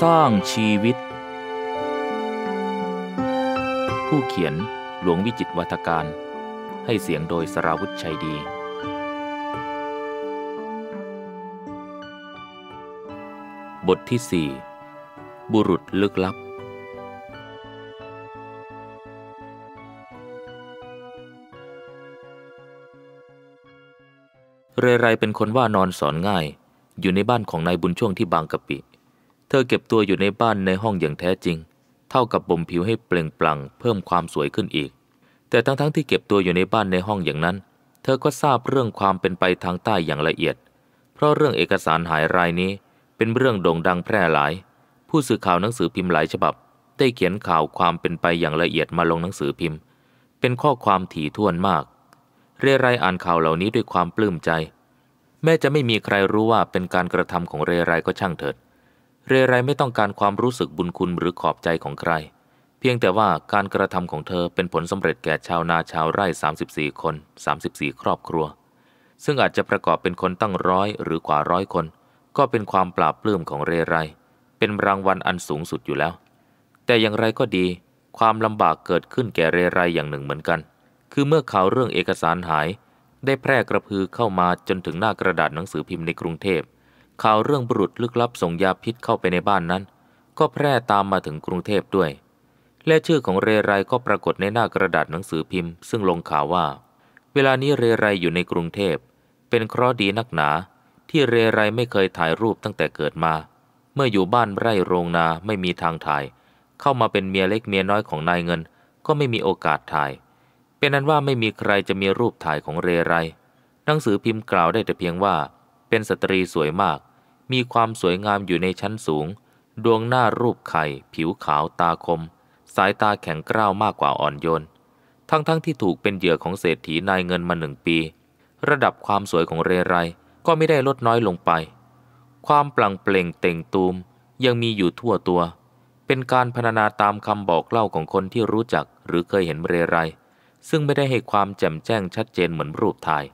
สร้างชีวิต ผู้เขียนหลวงวิจิตวัฒการ ให้เสียงโดยสราวุธชัยดี บทที่สี่บุรุษลึกลับเรไรเป็นคนว่านอนสอนง่าย อยู่ในบ้านของนายบุญช่วงที่บางกะปิเธอเก็บตัวอยู่ในบ้านในห้องอย่างแท้จริง เท่ากับบ่มผิวให้เปล่งปลั่งเพิ่มความสวยขึ้นอีก แต่ทั้งๆทที่เก็บตัวอยู่ในบ้านในห้องอย่างนั้น เธอก็ทราบเรื่องความเป็นไปทางใต้อย่างละเอียด เพราะเรื่องเอกสารหายรายนี้เป็นเรื่องโด่งดังแพร่หลาย ผู้สื่อข่าวหนังสือพิมพ์หลายฉบับได้เขียนข่าวความเป็นไปอย่างละเอียดมาลงหนังสือพิมพ์ เป็นข้อความถี่ถ้วนมากเรไรอ่านข่าวเหล่านี้ด้วยความปลื้มใจ แม้จะไม่มีใครรู้ว่าเป็นการกระทำของเรไรก็ช่างเถิด เรไรไม่ต้องการความรู้สึกบุญคุณหรือขอบใจของใคร เพียงแต่ว่าการกระทำของเธอเป็นผลสำเร็จแก่ชาวนาชาวไร่34คน34 ครอบครัว ซึ่งอาจจะประกอบเป็นคนตั้งร้อยหรือกว่าร้อยคน ก็เป็นความปราบปลื้มของเรไร เป็นรางวัลอันสูงสุดอยู่แล้ว แต่อย่างไรก็ดี ความลำบากเกิดขึ้นแก่เรไรอย่างหนึ่งเหมือนกันคือเมื่อข่าวเรื่องเอกสารหาย ได้แพร่กระพือเข้ามาจนถึงหน้ากระดาษหนังสือพิมพ์ในกรุงเทพ ข่าวเรื่องบุรุษลึกลับส่งยาพิษเข้าไปในบ้านนั้น ก็แพร่ตามมาถึงกรุงเทพด้วย และชื่อของเรไรก็ปรากฏในหน้ากระดาษหนังสือพิมพ์ซึ่งลงข่าวว่า เวลานี้เรไรอยู่ในกรุงเทพ เป็นเคราะดีนักหนา ที่เรไรไม่เคยถ่ายรูปตั้งแต่เกิดมา เมื่ออยู่บ้านไร่โรงนาไม่มีทางถ่าย เข้ามาเป็นเมียเล็กเมียน้อยของนายเงิน ก็ไม่มีโอกาสถ่ายเป็นนั้นว่าไม่มีใครจะมีรูปถ่ายของเรไรหนังสือพิมพ์กล่าวได้แต่เพียงว่า เป็นสตรีสวยมาก มีความสวยงามอยู่ในชั้นสูง ดวงหน้ารูปไข่ ผิวขาวตาคม สายตาแข็งกร้าวมากกว่าอ่อนโยน ทั้งๆทที่ถูกเป็นเหยื่อของเศรษฐีนายเงินมาหนึ่งปี ระดับความสวยของเรไรก็ไม่ได้ลดน้อยลงไป ความปลังเปล่งเต่งตูม ยังมีอยู่ทั่วตัว เป็นการพรรณนาตามคำบอกเล่าของคนที่รู้จักหรือเคยเห็นเรไรซึ่งไม่ได้ให้ความแจ่มแจ้งชัดเจนเหมือนรูปถ่าย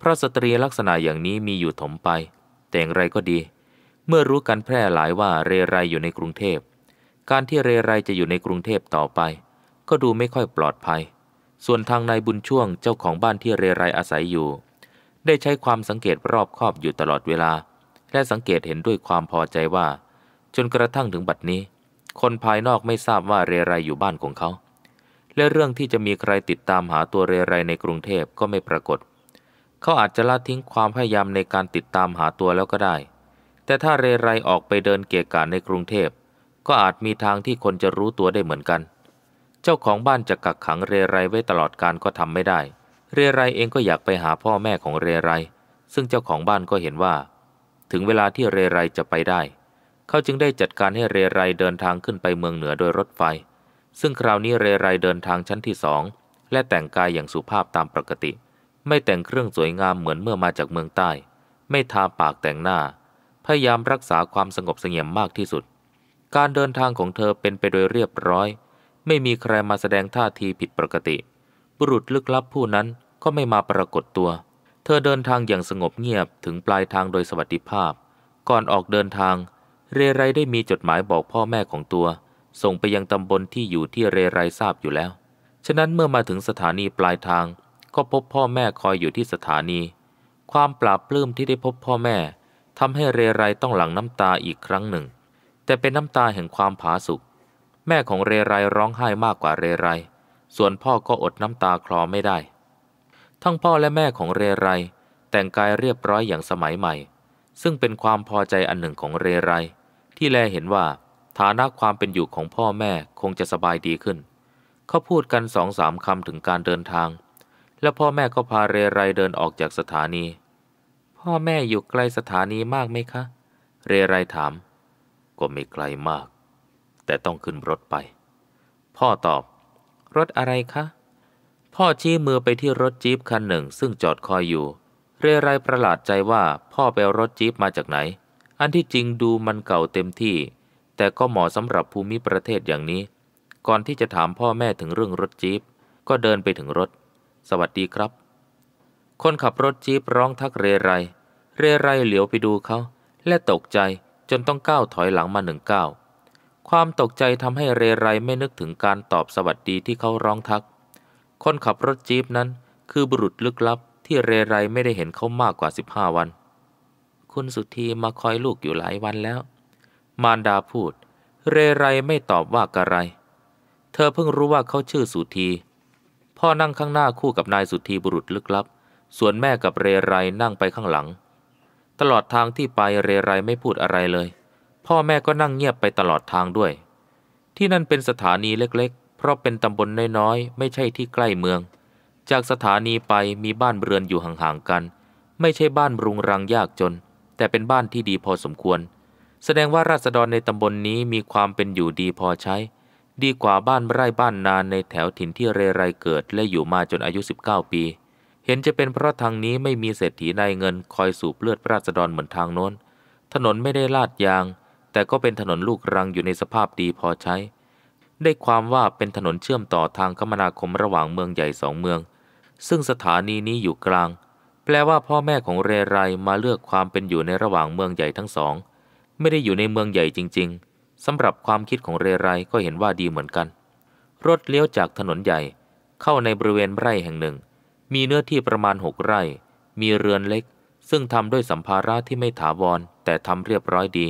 พระสตรีลักษณะอย่างนี้มีอยู่ถมไป แต่อย่างไรก็ดี เมื่อรู้กันแพร่หลายว่าเรไรอยู่ในกรุงเทพ การที่เรไรจะอยู่ในกรุงเทพต่อไป ก็ดูไม่ค่อยปลอดภัย ส่วนทางนายบุญช่วงเจ้าของบ้านที่เรไรอาศัยอยู่ ได้ใช้ความสังเกตรอบคอบอยู่ตลอดเวลา และสังเกตเห็นด้วยความพอใจว่า จนกระทั่งถึงบัดนี้ คนภายนอกไม่ทราบว่าเรไรอยู่บ้านของเขาและเรื่องที่จะมีใครติดตามหาตัวเรไรในกรุงเทพก็ไม่ปรากฏ เขาอาจจะละทิ้งความพยายามในการติดตามหาตัวแล้วก็ได้ แต่ถ้าเรไรออกไปเดินเกะกะในกรุงเทพก็อาจมีทางที่คนจะรู้ตัวได้เหมือนกัน เจ้าของบ้านจะกักขังเรไรไว้ตลอดการก็ทำไม่ได้ เรไรเองก็อยากไปหาพ่อแม่ของเรไร ซึ่งเจ้าของบ้านก็เห็นว่า ถึงเวลาที่เรไรจะไปได้ เขาจึงได้จัดการให้เรไรเดินทางขึ้นไปเมืองเหนือโดยรถไฟซึ่งคราวนี้เรไรเดินทางชั้นที่สอง และแต่งกายอย่างสุภาพตามปกติ ไม่แต่งเครื่องสวยงามเหมือนเมื่อมาจากเมืองใต้ ไม่ทาปากแต่งหน้า พยายามรักษาความสงบเสงี่ยมมากที่สุด การเดินทางของเธอเป็นไปโดยเรียบร้อย ไม่มีใครมาแสดงท่าทีผิดปกติ บุรุษลึกลับผู้นั้นก็ไม่มาปรากฏตัว เธอเดินทางอย่างสงบเงียบถึงปลายทางโดยสวัสดิภาพ ก่อนออกเดินทาง เรไรได้มีจดหมายบอกพ่อแม่ของตัวส่งไปยังตำบลที่อยู่ที่เรไรทราบอยู่แล้ว ฉะนั้นเมื่อมาถึงสถานีปลายทาง ก็พบพ่อแม่คอยอยู่ที่สถานี ความปราบปลื้มที่ได้พบพ่อแม่ทำให้เรไรต้องหลั่งน้ำตาอีกครั้งหนึ่ง แต่เป็นน้ำตาแห่งความผาสุกแม่ของเรไรร้องไห้มากกว่าเรไร ส่วนพ่อก็อดน้ำตาคลอไม่ได้ ทั้งพ่อและแม่ของเรไร แต่งกายเรียบร้อยอย่างสมัยใหม่ ซึ่งเป็นความพอใจอันหนึ่งของเรไรที่แลเห็นว่าฐานะความเป็นอยู่ของพ่อแม่คงจะสบายดีขึ้น เขาพูดกันสองสามคำถึงการเดินทาง และพ่อแม่ก็พาเรไรเดินออกจากสถานี พ่อแม่อยู่ใกล้สถานีมากไหมคะ เรไรถาม ก็ไม่ไกลมาก แต่ต้องขึ้นรถไป พ่อตอบ รถอะไรคะ พ่อชี้มือไปที่รถจี๊ปคันหนึ่ง ซึ่งจอดคอยอยู่ เรไรประหลาดใจว่าพ่อไปรถจี๊ปมาจากไหน อันที่จริงดูมันเก่าเต็มที่แต่ก็เหมาะสำหรับภูมิประเทศอย่างนี้ ก่อนที่จะถามพ่อแม่ถึงเรื่องรถจี๊ปก็เดินไปถึงรถ สวัสดีครับ คนขับรถจี๊ปร้องทักเรไร เรไรเหลียวไปดูเขาและตกใจจนต้องก้าวถอยหลังมาหนึ่งก้าวความตกใจทำให้เรไรไม่นึกถึงการตอบสวัสดีที่เขาร้องทัก คนขับรถจี๊ปนั้น คือบุรุษลึกลับที่เรไรไม่ได้เห็นเขามากกว่า15วันคุณสุธีมาคอยลูกอยู่หลายวันแล้วมารดาพูด เรไรไม่ตอบว่ากะไร เธอเพิ่งรู้ว่าเขาชื่อสุธี พ่อนั่งข้างหน้าคู่กับนายสุธีบุรุษลึกลับ ส่วนแม่กับเรไรนั่งไปข้างหลัง ตลอดทางที่ไปเรไรไม่พูดอะไรเลย พ่อแม่ก็นั่งเงียบไปตลอดทางด้วย ที่นั่นเป็นสถานีเล็กๆ เพราะเป็นตำบลน้อยๆ ไม่ใช่ที่ใกล้เมือง จากสถานีไปมีบ้านเรือนอยู่ห่างๆ กัน ไม่ใช่บ้านรุงรังยากจน แต่เป็นบ้านที่ดีพอสมควรแสดงว่าราษฎรในตำบลนนี้มีความเป็นอยู่ดีพอใช้ ดีกว่าบ้านไร่บ้านนานในแถวถิ่นที่เรไรเกิด และอยู่มาจนอายุ 19 ปี เห็นจะเป็นเพราะทางนี้ไม่มีเศรษฐีนายเงินคอยสูบเลือดราษฎรเหมือนทางโน้น ถนนไม่ได้ลาดยาง แต่ก็เป็นถนนลูกรังอยู่ในสภาพดีพอใช้ ได้ความว่าเป็นถนนเชื่อมต่อทางคมนาคมระหว่างเมืองใหญ่สองเมือง ซึ่งสถานีนี้อยู่กลาง แปลว่าพ่อแม่ของเรไรมาเลือกความเป็นอยู่ในระหว่างเมืองใหญ่ทั้งสองไม่ได้อยู่ในเมืองใหญ่จริง ๆ สำหรับความคิดของเรไรก็เห็นว่าดีเหมือนกัน รถเลี้ยวจากถนนใหญ่ เข้าในบริเวณไร่แห่งหนึ่ง มีเนื้อที่ประมาณหกไร่ มีเรือนเล็ก ซึ่งทำด้วยสัมภาระที่ไม่ถาวรแต่ทำเรียบร้อยดี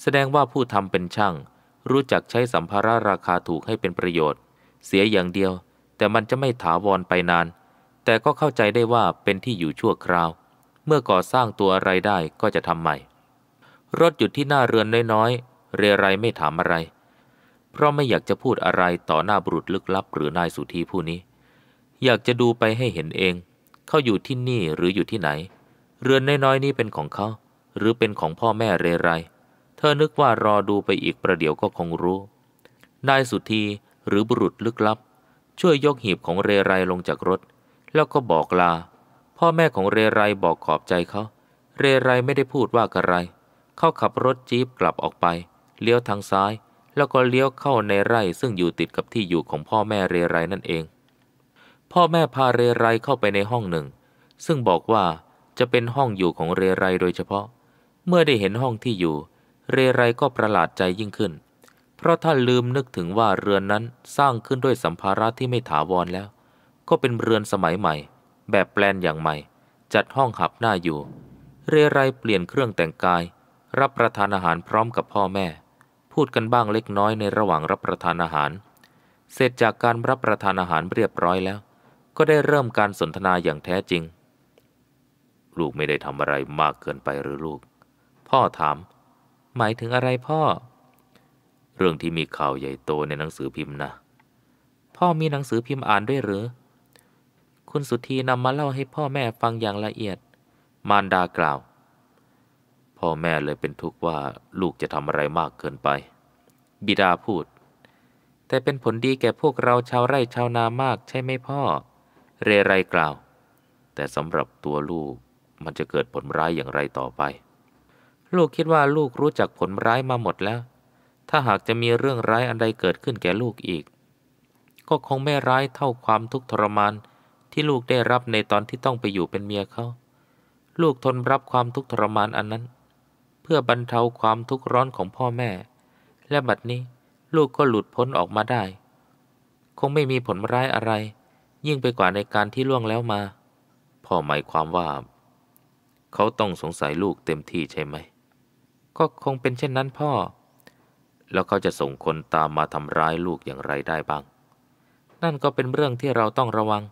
แสดงว่าผู้ทำเป็นช่าง รู้จักใช้สัมภาระราคาถูกให้เป็นประโยชน์ เสียอย่างเดียว แต่มันจะไม่ถาวรไปนาน แต่ก็เข้าใจได้ว่าเป็นที่อยู่ชั่วคราว เมื่อก่อสร้างตัวอะไรได้ก็จะทำใหม่รถหยุดที่หน้าเรือนน้อยๆ เรไรไม่ถามอะไร เพราะไม่อยากจะพูดอะไรต่อหน้าบุรุษลึกลับหรือนายสุธีผู้นี้ อยากจะดูไปให้เห็นเอง เขาอยู่ที่นี่หรืออยู่ที่ไหน เรือนน้อยๆนี่เป็นของเขาหรือเป็นของพ่อแม่เรไรเธอนึกว่ารอดูไปอีกประเดี๋ยวก็คงรู้ นายสุธีหรือบุรุษลึกลับ ช่วยยกหีบของเรไรลงจากรถ แล้วก็บอกลา พ่อแม่ของเรไรบอกขอบใจเขา เรไรไม่ได้พูดว่าอะไรเขาขับรถจี๊ปกลับออกไป เลี้ยวทางซ้าย แล้วก็เลี้ยวเข้าในไร่ซึ่งอยู่ติดกับที่อยู่ของพ่อแม่เรไรนั่นเอง พ่อแม่พาเรไรเข้าไปในห้องหนึ่ง ซึ่งบอกว่าจะเป็นห้องอยู่ของเรไรโดยเฉพาะ เมื่อได้เห็นห้องที่อยู่ เรไรก็ประหลาดใจยิ่งขึ้นเพราะท่านลืมนึกถึงว่าเรือนนั้นสร้างขึ้นด้วยสัมภาระที่ไม่ถาวรแล้ว ก็เป็นเรือนสมัยใหม่ แบบแปลนอย่างใหม่ จัดห้องหับหน้าอยู่ เรไรเปลี่ยนเครื่องแต่งกายรับประทานอาหารพร้อมกับพ่อแม่ พูดกันบ้างเล็กน้อยในระหว่างรับประทานอาหาร เสร็จจากการรับประทานอาหารเรียบร้อยแล้ว ก็ได้เริ่มการสนทนาอย่างแท้จริง ลูกไม่ได้ทำอะไรมากเกินไปหรือลูก พ่อถาม หมายถึงอะไรพ่อ เรื่องที่มีข่าวใหญ่โตในหนังสือพิมพ์นะพ่อมีหนังสือพิมพ์อ่านด้วยหรือ คุณสุธีนำมาเล่าให้พ่อแม่ฟังอย่างละเอียด มารดากล่าวพ่อแม่เลยเป็นทุกข์ว่าลูกจะทำอะไรมากเกินไป บิดาพูด แต่เป็นผลดีแก่พวกเราชาวไร่ชาวนามากใช่ไหมพ่อ เรไรกล่าว แต่สำหรับตัวลูกมันจะเกิดผลร้ายอย่างไรต่อไป ลูกคิดว่าลูกรู้จักผลร้ายมาหมดแล้ว ถ้าหากจะมีเรื่องร้ายอันใดเกิดขึ้นแก่ลูกอีก ก็คงไม่ร้ายเท่าความทุกข์ทรมานที่ลูกได้รับในตอนที่ต้องไปอยู่เป็นเมียเขา ลูกทนรับความทุกข์ทรมานอันนั้นเพื่อบรรเทาความทุกข์ร้อนของพ่อแม่ และบัดนี้ลูกก็หลุดพ้นออกมาได้ คงไม่มีผลร้ายอะไร ยิ่งไปกว่าในการที่ล่วงแล้วมา พ่อหมายความว่าเขาต้องสงสัยลูกเต็มที่ใช่ไหม ก็คงเป็นเช่นนั้นพ่อ แล้วเขาจะส่งคนตามมาทำร้ายลูกอย่างไรได้บ้าง นั่นก็เป็นเรื่องที่เราต้องระวัง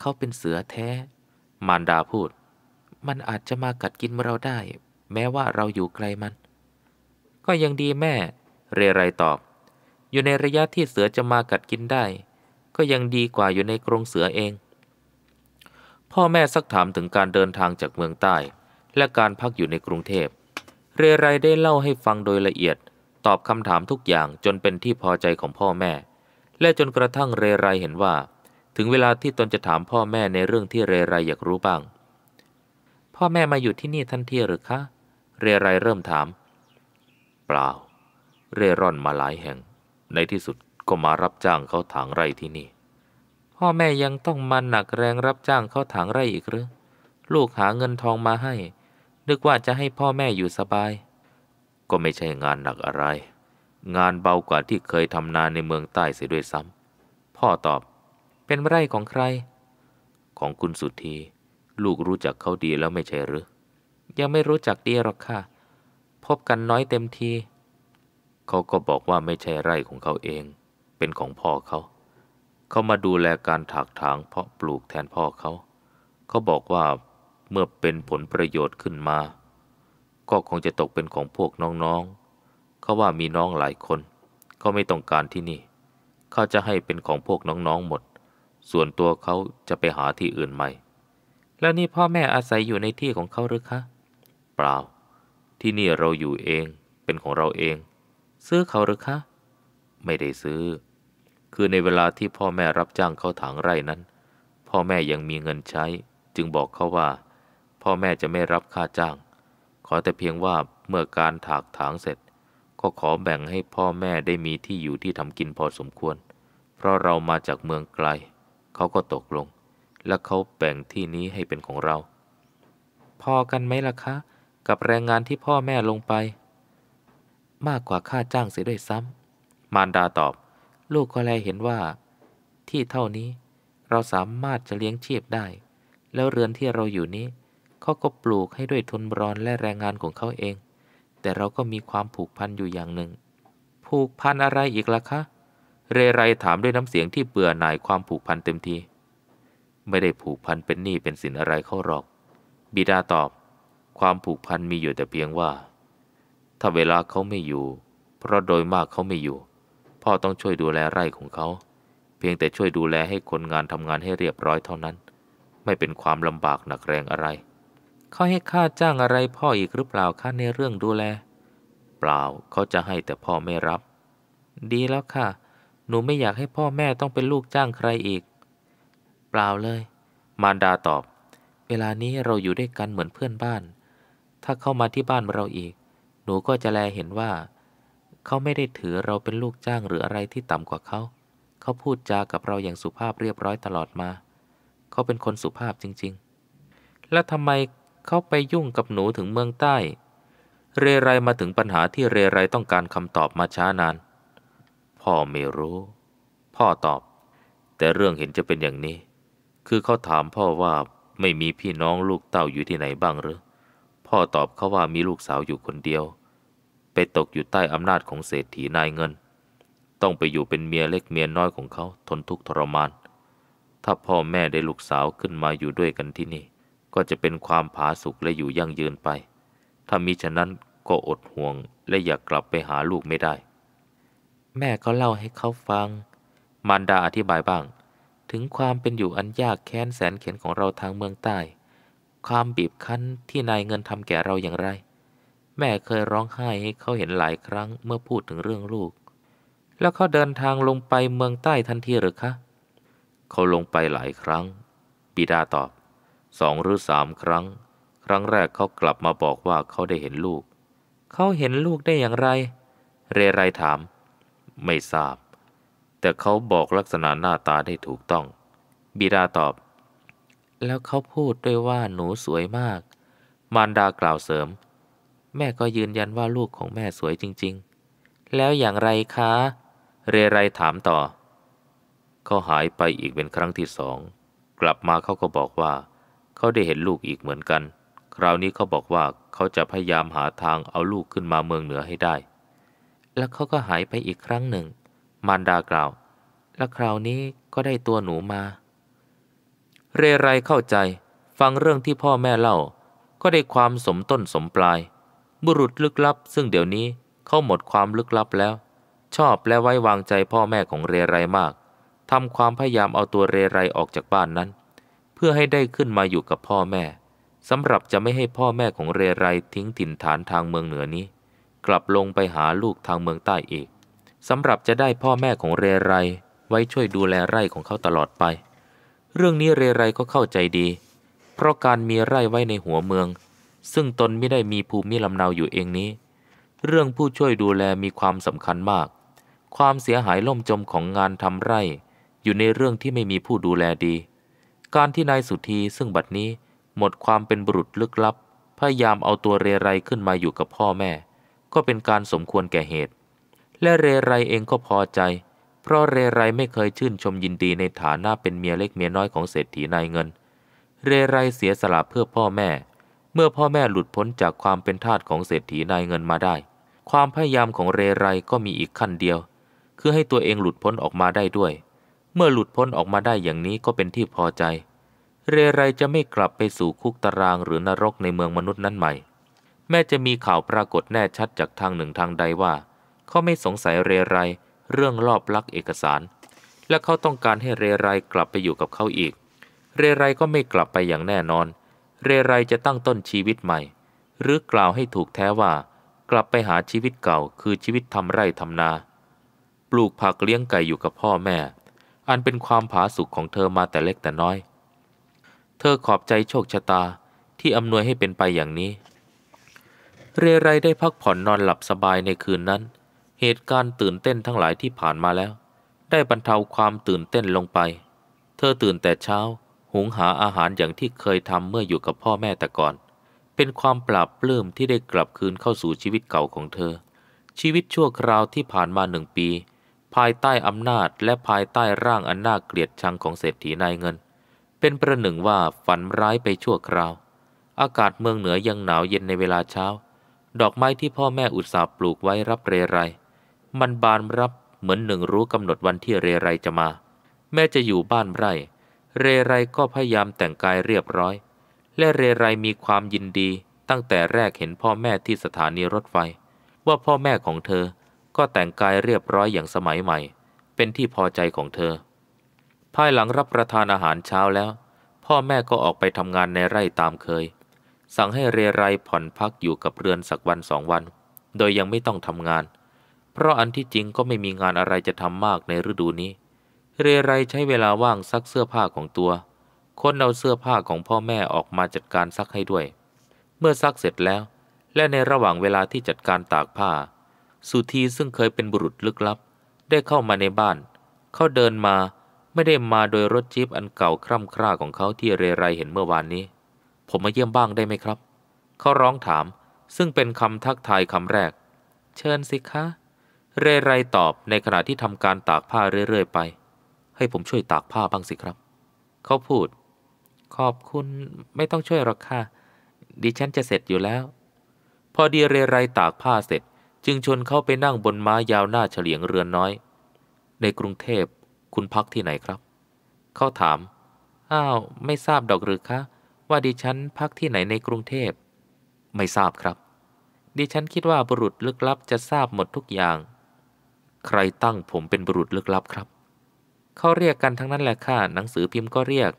เขาเป็นเสือแท้ มารดาพูด มันอาจจะมากัดกินเราได้แม้ว่าเราอยู่ไกลมัน ก็ยังดีแม่ เรไรตอบ อยู่ในระยะที่เสือจะมากัดกินได้ ก็ยังดีกว่าอยู่ในกรงเสือเอง พ่อแม่สักถามถึงการเดินทางจากเมืองใต้ และการพักอยู่ในกรุงเทพเรไรได้เล่าให้ฟังโดยละเอียด ตอบคำถามทุกอย่างจนเป็นที่พอใจของพ่อแม่ และจนกระทั่งเรไรเห็นว่า ถึงเวลาที่ตนจะถามพ่อแม่ในเรื่องที่เรไรอยากรู้บ้าง พ่อแม่มาอยู่ที่นี่ทันทีหรือคะเรไรเริ่มถาม เปล่า เร่ร่อนมาหลายแห่ง ในที่สุดก็มารับจ้างเขาถางไร่ที่นี่ พ่อแม่ยังต้องมาหนักแรงรับจ้างเขาถางไร่อีกหรือ ลูกหาเงินทองมาให้ นึกว่าจะให้พ่อแม่อยู่สบาย ก็ไม่ใช่งานหนักอะไร งานเบากว่าที่เคยทำนานในเมืองใต้เสียด้วยซ้ำพ่อตอบ เป็นไร่ของใคร ของคุณสุธีลูกรู้จักเขาดีแล้วไม่ใช่หรือยังไม่รู้จักดีหรอกค่ะ พบกันน้อยเต็มทีเขาก็บอกว่าไม่ใช่ไร่ของเขาเอง เป็นของพ่อเขา เขามาดูแลการถากถางเพาะปลูกแทนพ่อเขาเขาบอกว่าเมื่อเป็นผลประโยชน์ขึ้นมา ก็คงจะตกเป็นของพวกน้องๆ เขาว่ามีน้องหลายคน ก็ไม่ต้องการที่นี่ เขาจะให้เป็นของพวกน้องๆ หมด ส่วนตัวเขาจะไปหาที่อื่นใหม่ แล้วนี่พ่อแม่อาศัยอยู่ในที่ของเขาหรือคะเปล่าที่นี่เราอยู่เองเป็นของเราเอง ซื้อเขาหรือคะ ไม่ได้ซื้อ คือในเวลาที่พ่อแม่รับจ้างเขาถางไร่นั้น พ่อแม่ยังมีเงินใช้ จึงบอกเขาว่า พ่อแม่จะไม่รับค่าจ้าง ขอแต่เพียงว่าเมื่อการถากถางเสร็จ ก็ขอแบ่งให้พ่อแม่ได้มีที่อยู่ที่ทำกินพอสมควร เพราะเรามาจากเมืองไกล เขาก็ตกลง และเขาแบ่งที่นี้ให้เป็นของเรา พอกันไหมล่ะคะกับแรงงานที่พ่อแม่ลงไป มากกว่าค่าจ้างเสียด้วยซ้ำ มารดาตอบ ลูกก็แลเห็นว่า ที่เท่านี้เราสามารถจะเลี้ยงชีพได้ แล้วเรือนที่เราอยู่นี้ เขาก็ปลูกให้ด้วยทุนรอนและแรงงานของเขาเอง แต่เราก็มีความผูกพันอยู่อย่างหนึ่ง ผูกพันอะไรอีกล่ะคะ เรไรถามด้วยน้ำเสียงที่เบื่อหน่ายความผูกพันเต็มทีไม่ได้ผูกพันเป็นหนี้เป็นสินอะไรเขาหรอก บิดาตอบความผูกพันมีอยู่แต่เพียงว่า ถ้าเวลาเขาไม่อยู่ เพราะโดยมากเขาไม่อยู่ พ่อต้องช่วยดูแลไร่ของเขา เพียงแต่ช่วยดูแลให้คนงานทำงานให้เรียบร้อยเท่านั้น ไม่เป็นความลำบากหนักแรงอะไร เขาให้ค่าจ้างอะไรพ่ออีกหรือเปล่าค่าในเรื่องดูแล เปล่า เขาจะให้แต่พ่อไม่รับ ดีแล้วค่ะ หนูไม่อยากให้พ่อแม่ต้องเป็นลูกจ้างใครอีก เปล่าเลย มารดาตอบ เวลานี้เราอยู่ด้วยกันเหมือนเพื่อนบ้านถ้าเข้ามาที่บ้านเราอีก หนูก็จะแลเห็นว่า เขาไม่ได้ถือเราเป็นลูกจ้างหรืออะไรที่ต่ำกว่าเขา เขาพูดจากับเราอย่างสุภาพเรียบร้อยตลอดมา เขาเป็นคนสุภาพจริงๆ แล้วทำไมเขาไปยุ่งกับหนูถึงเมืองใต้ เรไรมาถึงปัญหาที่เรไรต้องการคำตอบมาช้านาน พ่อไม่รู้ พ่อตอบ แต่เรื่องเห็นจะเป็นอย่างนี้ คือเขาถามพ่อว่าไม่มีพี่น้องลูกเต้าอยู่ที่ไหนบ้างหรือพ่อตอบเขาว่ามีลูกสาวอยู่คนเดียว ไปตกอยู่ใต้อำนาจของเศรษฐีนายเงิน ต้องไปอยู่เป็นเมียเล็กเมียน้อยของเขาทนทุกข์ทรมาน ถ้าพ่อแม่ได้ลูกสาวขึ้นมาอยู่ด้วยกันที่นี่ ก็จะเป็นความผาสุกและอยู่ยั่งยืนไป ถ้ามิฉะนั้นก็อดห่วง และอยากกลับไปหาลูกไม่ได้ แม่ก็เล่าให้เขาฟัง มารดาอธิบายบ้าง ถึงความเป็นอยู่อันยากแค้นแสนเข็นของเราทางเมืองใต้ความบีบคั้นที่นายเงินทำแก่เราอย่างไร แม่เคยร้องไห้ให้เขาเห็นหลายครั้ง เมื่อพูดถึงเรื่องลูก แล้วเขาเดินทางลงไปเมืองใต้ทันทีหรือคะเขาลงไปหลายครั้ง บิดาตอบสองหรือสามครั้ง ครั้งแรกเขากลับมาบอกว่าเขาได้เห็นลูก เขาเห็นลูกได้อย่างไร เรไรถาม ไม่ทราบ แต่เขาบอกลักษณะหน้าตาได้ถูกต้อง บิดาตอบแล้วเขาพูดด้วยว่าหนูสวยมาก มารดากล่าวเสริม แม่ก็ยืนยันว่าลูกของแม่สวยจริงๆ แล้วอย่างไรคะเรไรถามต่อ เขาหายไปอีกเป็นครั้งที่สอง กลับมาเขาก็บอกว่า เขาได้เห็นลูกอีกเหมือนกัน คราวนี้เขาบอกว่าเขาจะพยายามหาทางเอาลูกขึ้นมาเมืองเหนือให้ได้ แล้วเขาก็หายไปอีกครั้งหนึ่ง มารดากล่าว และคราวนี้ก็ได้ตัวหนูมาเรไรเข้าใจฟังเรื่องที่พ่อแม่เล่า ก็ได้ความสมต้นสมปลาย บุรุษลึกลับซึ่งเดี๋ยวนี้เขาหมดความลึกลับแล้ว ชอบและไว้วางใจพ่อแม่ของเรไรมากทำความพยายามเอาตัวเรไรออกจากบ้านนั้น เพื่อให้ได้ขึ้นมาอยู่กับพ่อแม่สำหรับจะไม่ให้พ่อแม่ของเรไรทิ้งถิ่นฐานทางเมืองเหนือนี้ กลับลงไปหาลูกทางเมืองใต้อีกสำหรับจะได้พ่อแม่ของเรไร ไว้ช่วยดูแลไร่ของเขาตลอดไปเรื่องนี้เรไรก็เข้าใจดี เพราะการมีไร่ไว้ในหัวเมือง ซึ่งตนไม่ได้มีภูมิลำเนาอยู่เองนี้ เรื่องผู้ช่วยดูแลมีความสำคัญมาก ความเสียหายล่มจมของงานทำไร่ อยู่ในเรื่องที่ไม่มีผู้ดูแลดี การที่นายสุธีซึ่งบัดนี้หมดความเป็นบุรุษลึกลับพยายามเอาตัวเรไรขึ้นมาอยู่กับพ่อแม่ ก็เป็นการสมควรแก่เหตุ และเรไรเองก็พอใจเพราะเรไรไม่เคยชื่นชมยินดีในฐานะเป็นเมียเล็กเมียน้อยของเศรษฐีนายเงิน เรไรเสียสละเพื่อพ่อแม่ เมื่อพ่อแม่หลุดพ้นจากความเป็นทาสของเศรษฐีนายเงินมาได้ ความพยายามของเรไรก็มีอีกขั้นเดียว คือให้ตัวเองหลุดพ้นออกมาได้ด้วย เมื่อหลุดพ้นออกมาได้อย่างนี้ก็เป็นที่พอใจ เรไรจะไม่กลับไปสู่คุกตารางหรือนรกในเมืองมนุษย์นั้นใหม่ แม่จะมีข่าวปรากฏแน่ชัดจากทางหนึ่งทางใดว่าเขาไม่สงสัยเรไรเรื่องรอบลักเอกสาร และเขาต้องการให้เรไรกลับไปอยู่กับเขาอีก เรไรก็ไม่กลับไปอย่างแน่นอน เรไรจะตั้งต้นชีวิตใหม่ หรือกล่าวให้ถูกแท้ว่ากลับไปหาชีวิตเก่าคือชีวิตทำไร่ทำนา ปลูกผักเลี้ยงไก่อยู่กับพ่อแม่ อันเป็นความผาสุกของเธอมาแต่เล็กแต่น้อย เธอขอบใจโชคชะตาที่อำนวยให้เป็นไปอย่างนี้ เรไรได้พักผ่อนนอนหลับสบายในคืนนั้นเหตุการณ์ตื่นเต้นทั้งหลายที่ผ่านมาแล้ว ได้บรรเทาความตื่นเต้นลงไป เธอตื่นแต่เช้าหุงหาอาหารอย่างที่เคยทำเมื่ออยู่กับพ่อแม่แต่ก่อน เป็นความปราบปลื้มที่ได้กลับคืนเข้าสู่ชีวิตเก่าของเธอ ชีวิตชั่วคราวที่ผ่านมาหนึ่งปี ภายใต้อำนาจและภายใต้ร่างอันน่าเกลียดชังของเศรษฐีนายเงิน เป็นประหนึ่งว่าฝันร้ายไปชั่วคราว อากาศเมืองเหนือยังหนาวเย็นในเวลาเช้า ดอกไม้ที่พ่อแม่อุตส่าห์ปลูกไว้รับเรไรมันบานรับเหมือนหนึ่งรู้กำหนดวันที่เรไรจะมา แม้จะอยู่บ้านไร่ เรไรก็พยายามแต่งกายเรียบร้อย และเรไรมีความยินดีตั้งแต่แรกเห็นพ่อแม่ที่สถานีรถไฟ ว่าพ่อแม่ของเธอก็แต่งกายเรียบร้อยอย่างสมัยใหม่ เป็นที่พอใจของเธอ ภายหลังรับประทานอาหารเช้าแล้ว พ่อแม่ก็ออกไปทำงานในไร่ตามเคย สั่งให้เรไรผ่อนพักอยู่กับเรือนสักวันสองวัน โดยยังไม่ต้องทำงานเพราะอันที่จริงก็ไม่มีงานอะไรจะทำมากในฤดูนี้ เรไรใช้เวลาว่างซักเสื้อผ้าของตัว คนเอาเสื้อผ้าของพ่อแม่ออกมาจัดการซักให้ด้วย เมื่อซักเสร็จแล้ว และในระหว่างเวลาที่จัดการตากผ้า สุธีซึ่งเคยเป็นบุรุษลึกลับ ได้เข้ามาในบ้าน เขาเดินมาไม่ได้มาโดยรถจีบอันเก่าคร่ำคร่าของเขาที่เรไรเห็นเมื่อวานนี้ ผมมาเยี่ยมบ้างได้ไหมครับเขาร้องถามซึ่งเป็นคำทักทายคำแรก เชิญสิคะเรไรตอบในขณะที่ทำการตากผ้าเรื่อย ๆ ไป ให้ผมช่วยตากผ้าบ้างสิครับ เขาพูด ขอบคุณไม่ต้องช่วยหรอกค่ะ ดิฉันจะเสร็จอยู่แล้ว พอดีเรไรตากผ้าเสร็จ จึงชวนเขาไปนั่งบนม้ายาวหน้าเฉลียงเรือนน้อย ในกรุงเทพ คุณพักที่ไหนครับ เขาถาม อ้าวไม่ทราบดอกหรือคะว่าดิฉันพักที่ไหนในกรุงเทพ ไม่ทราบครับ ดิฉันคิดว่าบุรุษลึกลับจะทราบหมดทุกอย่างใครตั้งผมเป็นบุรุษลึกลับครับ เขาเรียกกันทั้งนั้นแหละค่ะหนังสือพิมพ์ก็เรียก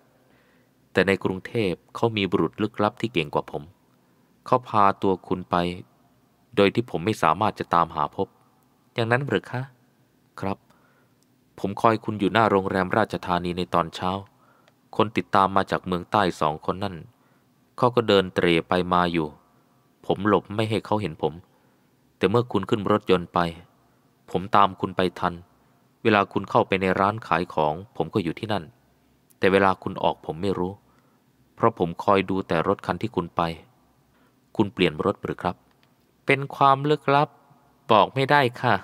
แต่ในกรุงเทพเขามีบุรุษลึกลับที่เก่งกว่าผม เขาพาตัวคุณไป โดยที่ผมไม่สามารถจะตามหาพบ อย่างนั้นหรือคะ ครับ ผมคอยคุณอยู่หน้าโรงแรมราชธานีในตอนเช้า คนติดตามมาจากเมืองใต้สองคนนั่น เขาก็เดินเตร่ไปมาอยู่ ผมหลบไม่ให้เขาเห็นผม แต่เมื่อคุณขึ้นรถยนต์ไปผมตามคุณไปทัน เวลาคุณเข้าไปในร้านขายของผมก็อยู่ที่นั่น แต่เวลาคุณออกผมไม่รู้ เพราะผมคอยดูแต่รถคันที่คุณไป คุณเปลี่ยนรถหรือครับ เป็นความลึกลับ บอกไม่ได้ค่ะ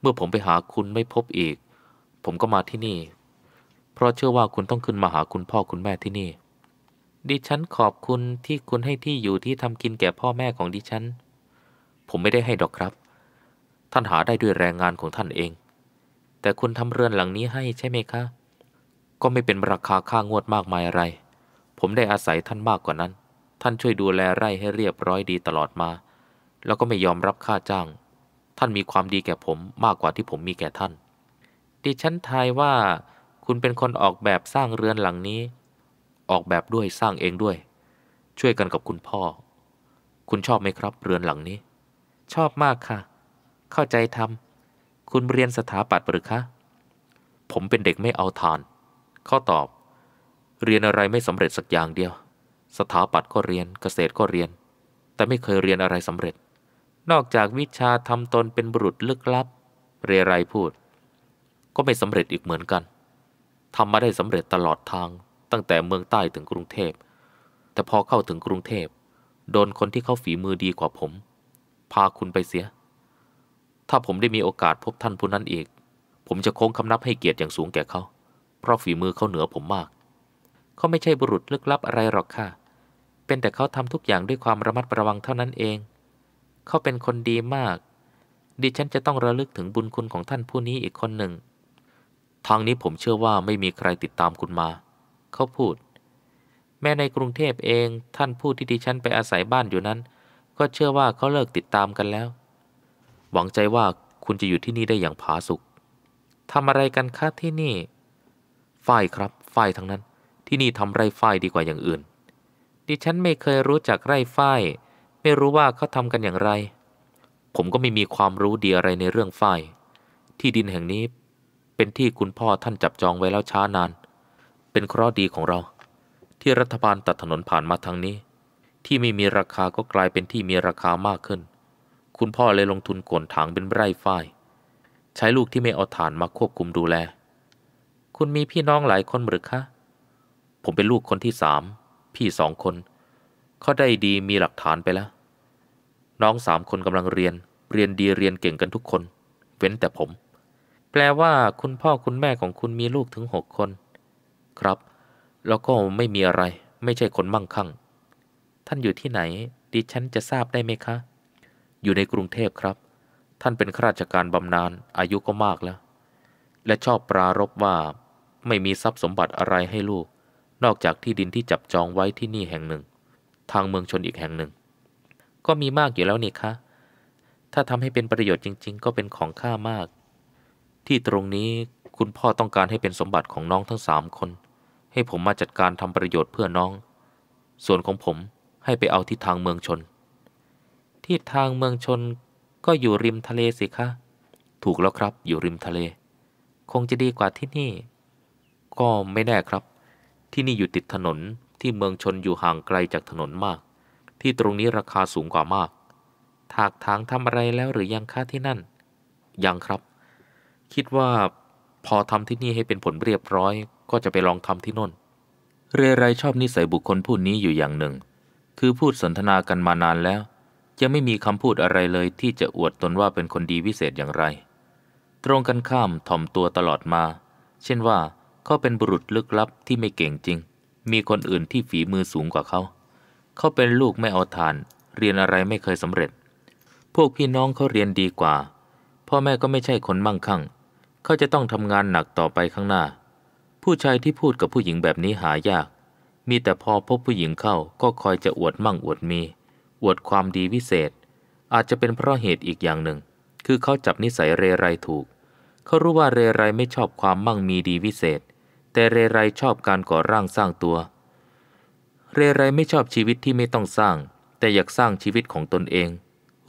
เมื่อผมไปหาคุณไม่พบอีก ผมก็มาที่นี่ เพราะเชื่อว่าคุณต้องขึ้นมาหาคุณพ่อคุณแม่ที่นี่ ดิฉันขอบคุณที่คุณให้ที่อยู่ที่ทำกินแก่พ่อแม่ของดิฉัน ผมไม่ได้ให้ดอกครับท่านหาได้ด้วยแรงงานของท่านเอง แต่คุณทำเรือนหลังนี้ให้ใช่ไหมคะ ก็ไม่เป็นราคาค่างวดมากมายอะไร ผมได้อาศัยท่านมากกว่านั้น ท่านช่วยดูแลไร่ให้เรียบร้อยดีตลอดมา แล้วก็ไม่ยอมรับค่าจ้าง ท่านมีความดีแก่ผมมากกว่าที่ผมมีแก่ท่าน ดิฉันทายว่า คุณเป็นคนออกแบบสร้างเรือนหลังนี้ ออกแบบด้วยสร้างเองด้วย ช่วยกันกับคุณพ่อ คุณชอบไหมครับ เรือนหลังนี้ ชอบมากค่ะเข้าใจทำ คุณเรียนสถาปัตย์หรือคะ ผมเป็นเด็กไม่เอาทาน ข้อตอบ เรียนอะไรไม่สำเร็จสักอย่างเดียว สถาปัตย์ก็เรียนเกษตรก็เรียน แต่ไม่เคยเรียนอะไรสำเร็จ นอกจากวิชาทำตนเป็นบุรุษลึกลับ เรไรพูด ก็ไม่สำเร็จอีกเหมือนกัน ทำมาได้สำเร็จตลอดทางตั้งแต่เมืองใต้ถึงกรุงเทพ แต่พอเข้าถึงกรุงเทพ โดนคนที่เขาฝีมือดีกว่าผม พาคุณไปเสียถ้าผมได้มีโอกาสพบท่านผู้นั้นอีก ผมจะโค้งคำนับให้เกียรติอย่างสูงแก่เขา เพราะฝีมือเขาเหนือผมมาก เขาไม่ใช่บุรุษลึกลับอะไรหรอกค่ะ เป็นแต่เขาทำทุกอย่างด้วยความระมัดระวังเท่านั้นเอง เขาเป็นคนดีมาก ดิฉันจะต้องระลึกถึงบุญคุณของท่านผู้นี้อีกคนหนึ่ง ทางนี้ผมเชื่อว่าไม่มีใครติดตามคุณมา เขาพูด แม้ในกรุงเทพเอง ท่านผู้ที่ดิฉันไปอาศัยบ้านอยู่นั้น ก็เชื่อว่าเขาเลิกติดตามกันแล้วหวังใจว่าคุณจะอยู่ที่นี่ได้อย่างผาสุกทำอะไรกันคะที่นี่ฝ่ายครับฝ่ายทั้งนั้น ที่นี่ทำไร่ฝ่ายดีกว่าอย่างอื่น ดิฉันไม่เคยรู้จักไร่ฝ่ายไม่รู้ว่าเขาทำกันอย่างไร ผมก็ไม่มีความรู้ดีอะไรในเรื่องฝ่ายที่ดินแห่งนี้ เป็นที่คุณพ่อท่านจับจองไว้แล้วช้านาน เป็นเคราะห์ดีของเรา ที่รัฐบาลตัดถนนผ่านมาทางนี้ ที่ไม่มีราคาก็กลายเป็นที่มีราคามากขึ้นคุณพ่อเลยลงทุนกลนถังเป็นไร่ฝ้ายใช้ลูกที่ไม่เอาฐานมาควบคุมดูแล คุณมีพี่น้องหลายคนหรือคะผมเป็นลูกคนที่สาม พี่สองคนเขาได้ดีมีหลักฐานไปแล้ว น้องสามคนกำลังเรียนเรียนดีเรียนเก่งกันทุกคน เว้นแต่ผม แปลว่าคุณพ่อคุณแม่ของคุณมีลูกถึงหกคน ครับ แล้วก็ไม่มีอะไร ไม่ใช่คนมั่งคั่ง ท่านอยู่ที่ไหนดิฉันจะทราบได้ไหมคะอยู่ในกรุงเทพครับ ท่านเป็นข้าราชการ บำนาญ อายุก็มากแล้ว และชอบปรารบว่าไม่มีทรัพย์สมบัติอะไรให้ลูก นอกจากที่ดินที่จับจองไว้ที่นี่แห่งหนึ่ง ทางเมืองชนอีกแห่งหนึ่ง ก็มีมากอยู่แล้วนี่คะ ถ้าทำให้เป็นประโยชน์จริง ๆ ก็เป็นของค่ามาก ที่ตรงนี้คุณพ่อต้องการให้เป็นสมบัติของน้องทั้งสามคน ให้ผมมาจัดการทำประโยชน์เพื่อน้อง ส่วนของผมให้ไปเอาที่ทางเมืองชนที่ทางเมืองชนก็อยู่ริมทะเลสิคะ ถูกแล้วครับ อยู่ริมทะเล คงจะดีกว่าที่นี่ ก็ไม่แน่ครับ ที่นี่อยู่ติดถนนที่เมืองชนอยู่ห่างไกลจากถนนมาก ที่ตรงนี้ราคาสูงกว่ามาก ถากทางทำอะไรแล้วหรือยังค่าที่นั่น ยังครับ คิดว่าพอทำที่นี่ให้เป็นผลเรียบร้อย ก็จะไปลองทำที่น่น เรไร ชอบนิสัยบุคคลผู้นี้อยู่อย่างหนึ่ง คือพูดสนทนากันมานานแล้วจะไม่มีคำพูดอะไรเลยที่จะอวดตนว่าเป็นคนดีวิเศษอย่างไร ตรงกันข้ามถ่อมตัวตลอดมา เช่นว่าเขาเป็นบุรุษลึกลับที่ไม่เก่งจริง มีคนอื่นที่ฝีมือสูงกว่าเขา เขาเป็นลูกไม่เอาทาน เรียนอะไรไม่เคยสำเร็จ พวกพี่น้องเขาเรียนดีกว่า พ่อแม่ก็ไม่ใช่คนมั่งคั่ง เขาจะต้องทำงานหนักต่อไปข้างหน้า ผู้ชายที่พูดกับผู้หญิงแบบนี้หายาก มีแต่พอพบผู้หญิงเข้าก็คอยจะอวดมั่งอวดมีอวดความดีวิเศษ อาจจะเป็นเพราะเหตุอีกอย่างหนึ่ง คือเขาจับนิสัยเรไรถูกเขารู้ว่าเรไรไม่ชอบความมั่งมีดีวิเศษ แต่เรไรชอบการก่อร่างสร้างตัว เรไรไม่ชอบชีวิตที่ไม่ต้องสร้าง แต่อยากสร้างชีวิตของตนเอง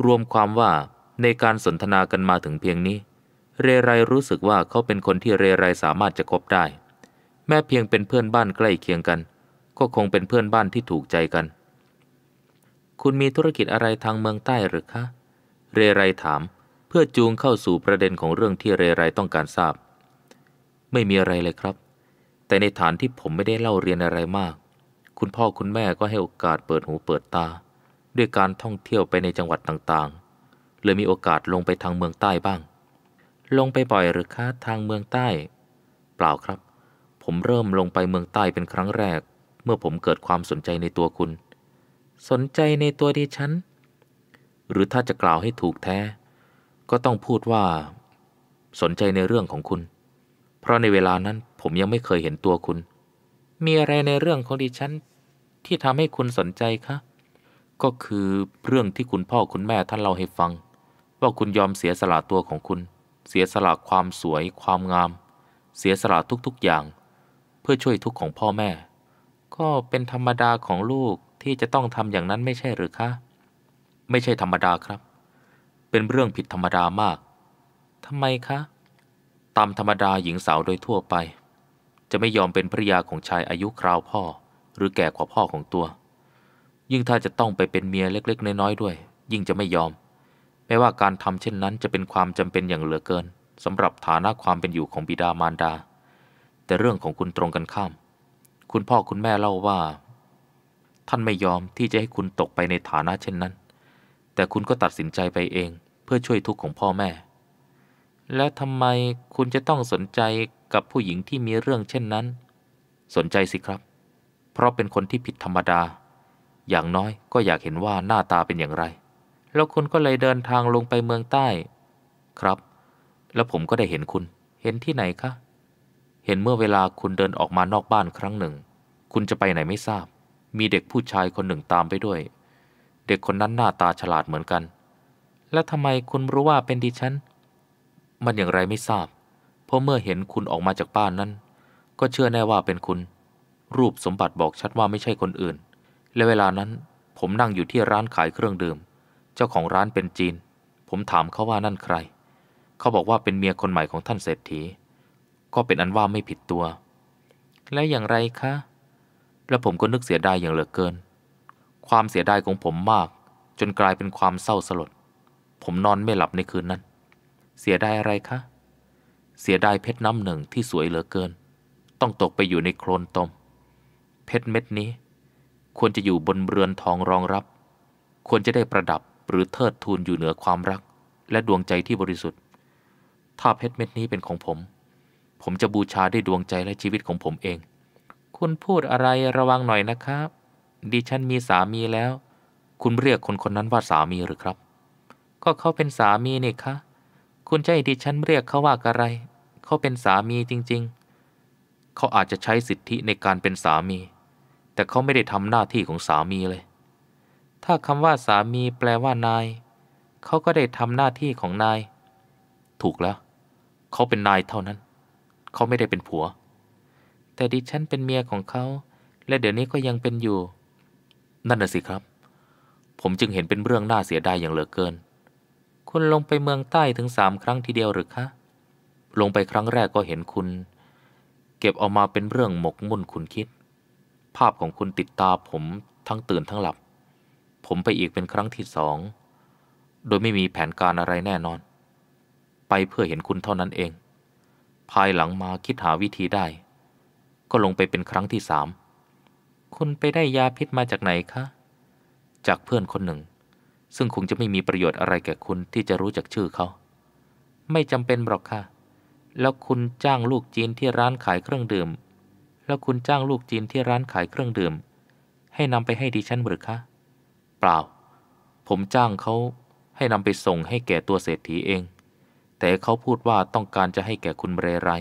รวมความว่าในการสนทนากันมาถึงเพียงนี้ เรไรรู้สึกว่าเขาเป็นคนที่เรไรสามารถจะคบได้ แม้เพียงเป็นเพื่อนบ้านใกล้เคียงกัน ก็คงเป็นเพื่อนบ้านที่ถูกใจกันคุณมีธุรกิจอะไรทางเมืองใต้หรือคะ เรไรถามเพื่อจูงเข้าสู่ประเด็นของเรื่องที่เรไรต้องการทราบ ไม่มีอะไรเลยครับ แต่ในฐานที่ผมไม่ได้เล่าเรียนอะไรมาก คุณพ่อคุณแม่ก็ให้โอกาสเปิดหูเปิดตา ด้วยการท่องเที่ยวไปในจังหวัดต่างๆเลยมีโอกาสลงไปทางเมืองใต้บ้าง ลงไปบ่อยหรือคะทางเมืองใต้ เปล่าครับ ผมเริ่มลงไปเมืองใต้เป็นครั้งแรก เมื่อผมเกิดความสนใจในตัวคุณสนใจในตัวดิฉัน หรือถ้าจะกล่าวให้ถูกแท้ ก็ต้องพูดว่า สนใจในเรื่องของคุณ เพราะในเวลานั้น ผมยังไม่เคยเห็นตัวคุณ มีอะไรในเรื่องของดิฉัน ที่ทำให้คุณสนใจคะ ก็คือเรื่องที่คุณพ่อคุณแม่ท่านเล่าให้ฟัง ว่าคุณยอมเสียสละตัวของคุณ เสียสละความสวยความงาม เสียสละทุกๆอย่าง เพื่อช่วยทุกขของพ่อแม่ ก็เป็นธรรมดาของลูกที่จะต้องทำอย่างนั้นไม่ใช่หรือคะ ไม่ใช่ธรรมดาครับ เป็นเรื่องผิดธรรมดามาก ทำไมคะ ตามธรรมดาหญิงสาวโดยทั่วไป จะไม่ยอมเป็นภริยาของชายอายุคราวพ่อหรือแก่กว่าพ่อของตัว ยิ่งถ้าจะต้องไปเป็นเมียเล็กๆน้อยๆด้วย ยิ่งจะไม่ยอมไม่ว่าการทำเช่นนั้นจะเป็นความจำเป็นอย่างเหลือเกินสำหรับฐานะความเป็นอยู่ของบิดามารดา แต่เรื่องของคุณตรงกันข้าม คุณพ่อคุณแม่เล่าว่าท่านไม่ยอมที่จะให้คุณตกไปในฐานะเช่นนั้น แต่คุณก็ตัดสินใจไปเอง เพื่อช่วยทุกข์ของพ่อแม่ แล้วทำไมคุณจะต้องสนใจกับผู้หญิงที่มีเรื่องเช่นนั้น สนใจสิครับ เพราะเป็นคนที่ผิดธรรมดา อย่างน้อยก็อยากเห็นว่าหน้าตาเป็นอย่างไร แล้วคุณก็เลยเดินทางลงไปเมืองใต้ ครับ แล้วผมก็ได้เห็นคุณ เห็นที่ไหนคะ เห็นเมื่อเวลาคุณเดินออกมานอกบ้านครั้งหนึ่ง คุณจะไปไหนไม่ทราบมีเด็กผู้ชายคนหนึ่งตามไปด้วย เด็กคนนั้นหน้าตาฉลาดเหมือนกัน แล้วทำไมคุณรู้ว่าเป็นดิฉัน มันอย่างไรไม่ทราบ เพราะเมื่อเห็นคุณออกมาจากบ้านนั้น ก็เชื่อแน่ว่าเป็นคุณ รูปสมบัติบอกชัดว่าไม่ใช่คนอื่น และเวลานั้น ผมนั่งอยู่ที่ร้านขายเครื่องดื่ม เจ้าของร้านเป็นจีน ผมถามเขาว่านั่นใคร เขาบอกว่าเป็นเมียคนใหม่ของท่านเศรษฐี ก็เป็นอันว่าไม่ผิดตัว และอย่างไรคะและผมก็นึกเสียดายอย่างเหลือเกิน ความเสียดายของผมมาก จนกลายเป็นความเศร้าสลด ผมนอนไม่หลับในคืนนั้น เสียดายอะไรคะ เสียดายเพชรน้ำหนึ่งที่สวยเหลือเกิน ต้องตกไปอยู่ในโคลนตม เพชรเม็ดนี้ ควรจะอยู่บนเรือนทองรองรับ ควรจะได้ประดับหรือเทิดทูนอยู่เหนือความรัก และดวงใจที่บริสุทธิ์ ถ้าเพชรเม็ดนี้เป็นของผม ผมจะบูชาได้ดวงใจและชีวิตของผมเองคุณพูดอะไรระวังหน่อยนะครับ ดิฉันมีสามีแล้ว คุณเรียกคนคนนั้นว่าสามีหรือครับ ก็เขาเป็นสามีนี่คะ คุณจะให้ดิฉันเรียกเขาว่าอะไร เขาเป็นสามีจริงๆ เขาอาจจะใช้สิทธิในการเป็นสามี แต่เขาไม่ได้ทำหน้าที่ของสามีเลย ถ้าคำว่าสามีแปลว่านายเขาก็ได้ทำหน้าที่ของนาย ถูกแล้ว เขาเป็นนายเท่านั้น เขาไม่ได้เป็นผัวแต่ดิฉันเป็นเมียของเขา และเดี๋ยวนี้ก็ยังเป็นอยู่ นั่นน่ะสิครับ ผมจึงเห็นเป็นเรื่องน่าเสียดายอย่างเหลือเกิน คุณลงไปเมืองใต้ถึงสามครั้งทีเดียวหรือคะ ลงไปครั้งแรกก็เห็นคุณ เก็บออกมาเป็นเรื่องหมกมุ่นคุณคิด ภาพของคุณติดตาผมทั้งตื่นทั้งหลับ ผมไปอีกเป็นครั้งที่สองโดยไม่มีแผนการอะไรแน่นอน ไปเพื่อเห็นคุณเท่านั้นเอง ภายหลังมาคิดหาวิธีได้ก็ลงไปเป็นครั้งที่สาม คุณไปได้ยาพิษมาจากไหนคะ จากเพื่อนคนหนึ่ง ซึ่งคงจะไม่มีประโยชน์อะไรแก่คุณที่จะรู้จักชื่อเขา ไม่จำเป็นหรอกค่ะ แล้วคุณจ้างลูกจีนที่ร้านขายเครื่องดื่ม แล้วคุณจ้างลูกจีนที่ร้านขายเครื่องดื่ม ให้นำไปให้ดิฉันหรือคะเปล่า ผมจ้างเขาให้นำไปส่งให้แก่ตัวเศรษฐีเอง แต่เขาพูดว่าต้องการจะให้แก่คุณเรไร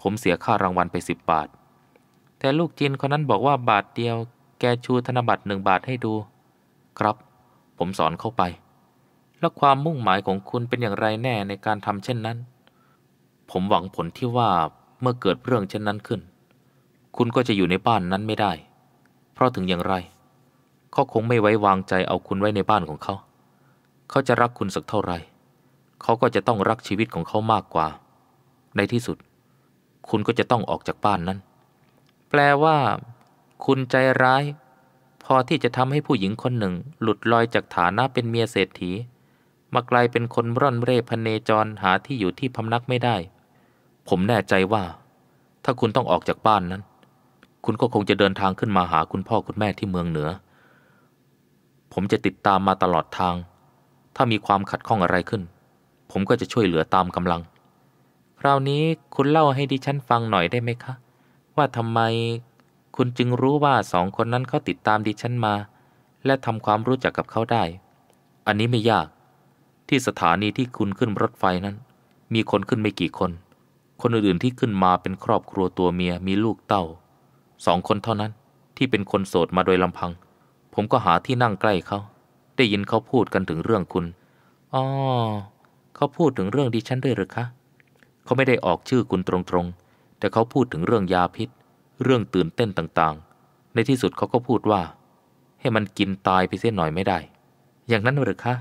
ผมเสียค่ารางวัลไปสิบบาทแต่ลูกจีนคนนั้นบอกว่าบาทเดียวแกชูธนบัตรหนึ่งบาทให้ดู ครับผมสอนเข้าไป แล้วความมุ่งหมายของคุณเป็นอย่างไรแน่ในการทำเช่นนั้น ผมหวังผลที่ว่าเมื่อเกิดเรื่องเช่นนั้นขึ้น คุณก็จะอยู่ในบ้านนั้นไม่ได้ เพราะถึงอย่างไร เขาคงไม่ไว้วางใจเอาคุณไว้ในบ้านของเขา เขาจะรักคุณสักเท่าไหร่เขาก็จะต้องรักชีวิตของเขามากกว่า ในที่สุด คุณก็จะต้องออกจากบ้านนั้นแปลว่า คุณใจร้าย พอที่จะทำให้ผู้หญิงคนหนึ่งหลุดลอยจากฐานะเป็นเมียเศรษฐี มากลายเป็นคนร่อนเร่พเนจรหาที่อยู่ที่พำนักไม่ได้ ผมแน่ใจว่า ถ้าคุณต้องออกจากบ้านนั้น คุณก็คงจะเดินทางขึ้นมาหาคุณพ่อคุณแม่ที่เมืองเหนือ ผมจะติดตามมาตลอดทาง ถ้ามีความขัดข้องอะไรขึ้น ผมก็จะช่วยเหลือตามกำลังคราวนี้คุณเล่าให้ดิฉันฟังหน่อยได้ไหมคะ่าทำไมคุณจึงรู้ว่าสองคนนั้นเขาติดตามดิฉันมา และทำความรู้จักกับเขาได้ อันนี้ไม่ยาก ที่สถานีที่คุณขึ้นรถไฟนั้น มีคนขึ้นไม่กี่คน คนอื่นๆที่ขึ้นมาเป็นครอบครัวตัวเมียมีลูกเต้าสองคนเท่านั้นที่เป็นคนโสดมาโดยลำพัง ผมก็หาที่นั่งใกล้เขา ได้ยินเขาพูดกันถึงเรื่องคุณอ๋อเขาพูดถึงเรื่องดิฉันด้วยหรือคะเขาไม่ได้ออกชื่อคุณตรงๆแต่เขาพูดถึงเรื่องยาพิษ เรื่องตื่นเต้นต่างๆ ในที่สุดเขาก็พูดว่า ให้มันกินตายไปเสียหน่อยไม่ได้ อย่างนั้นหรือคะ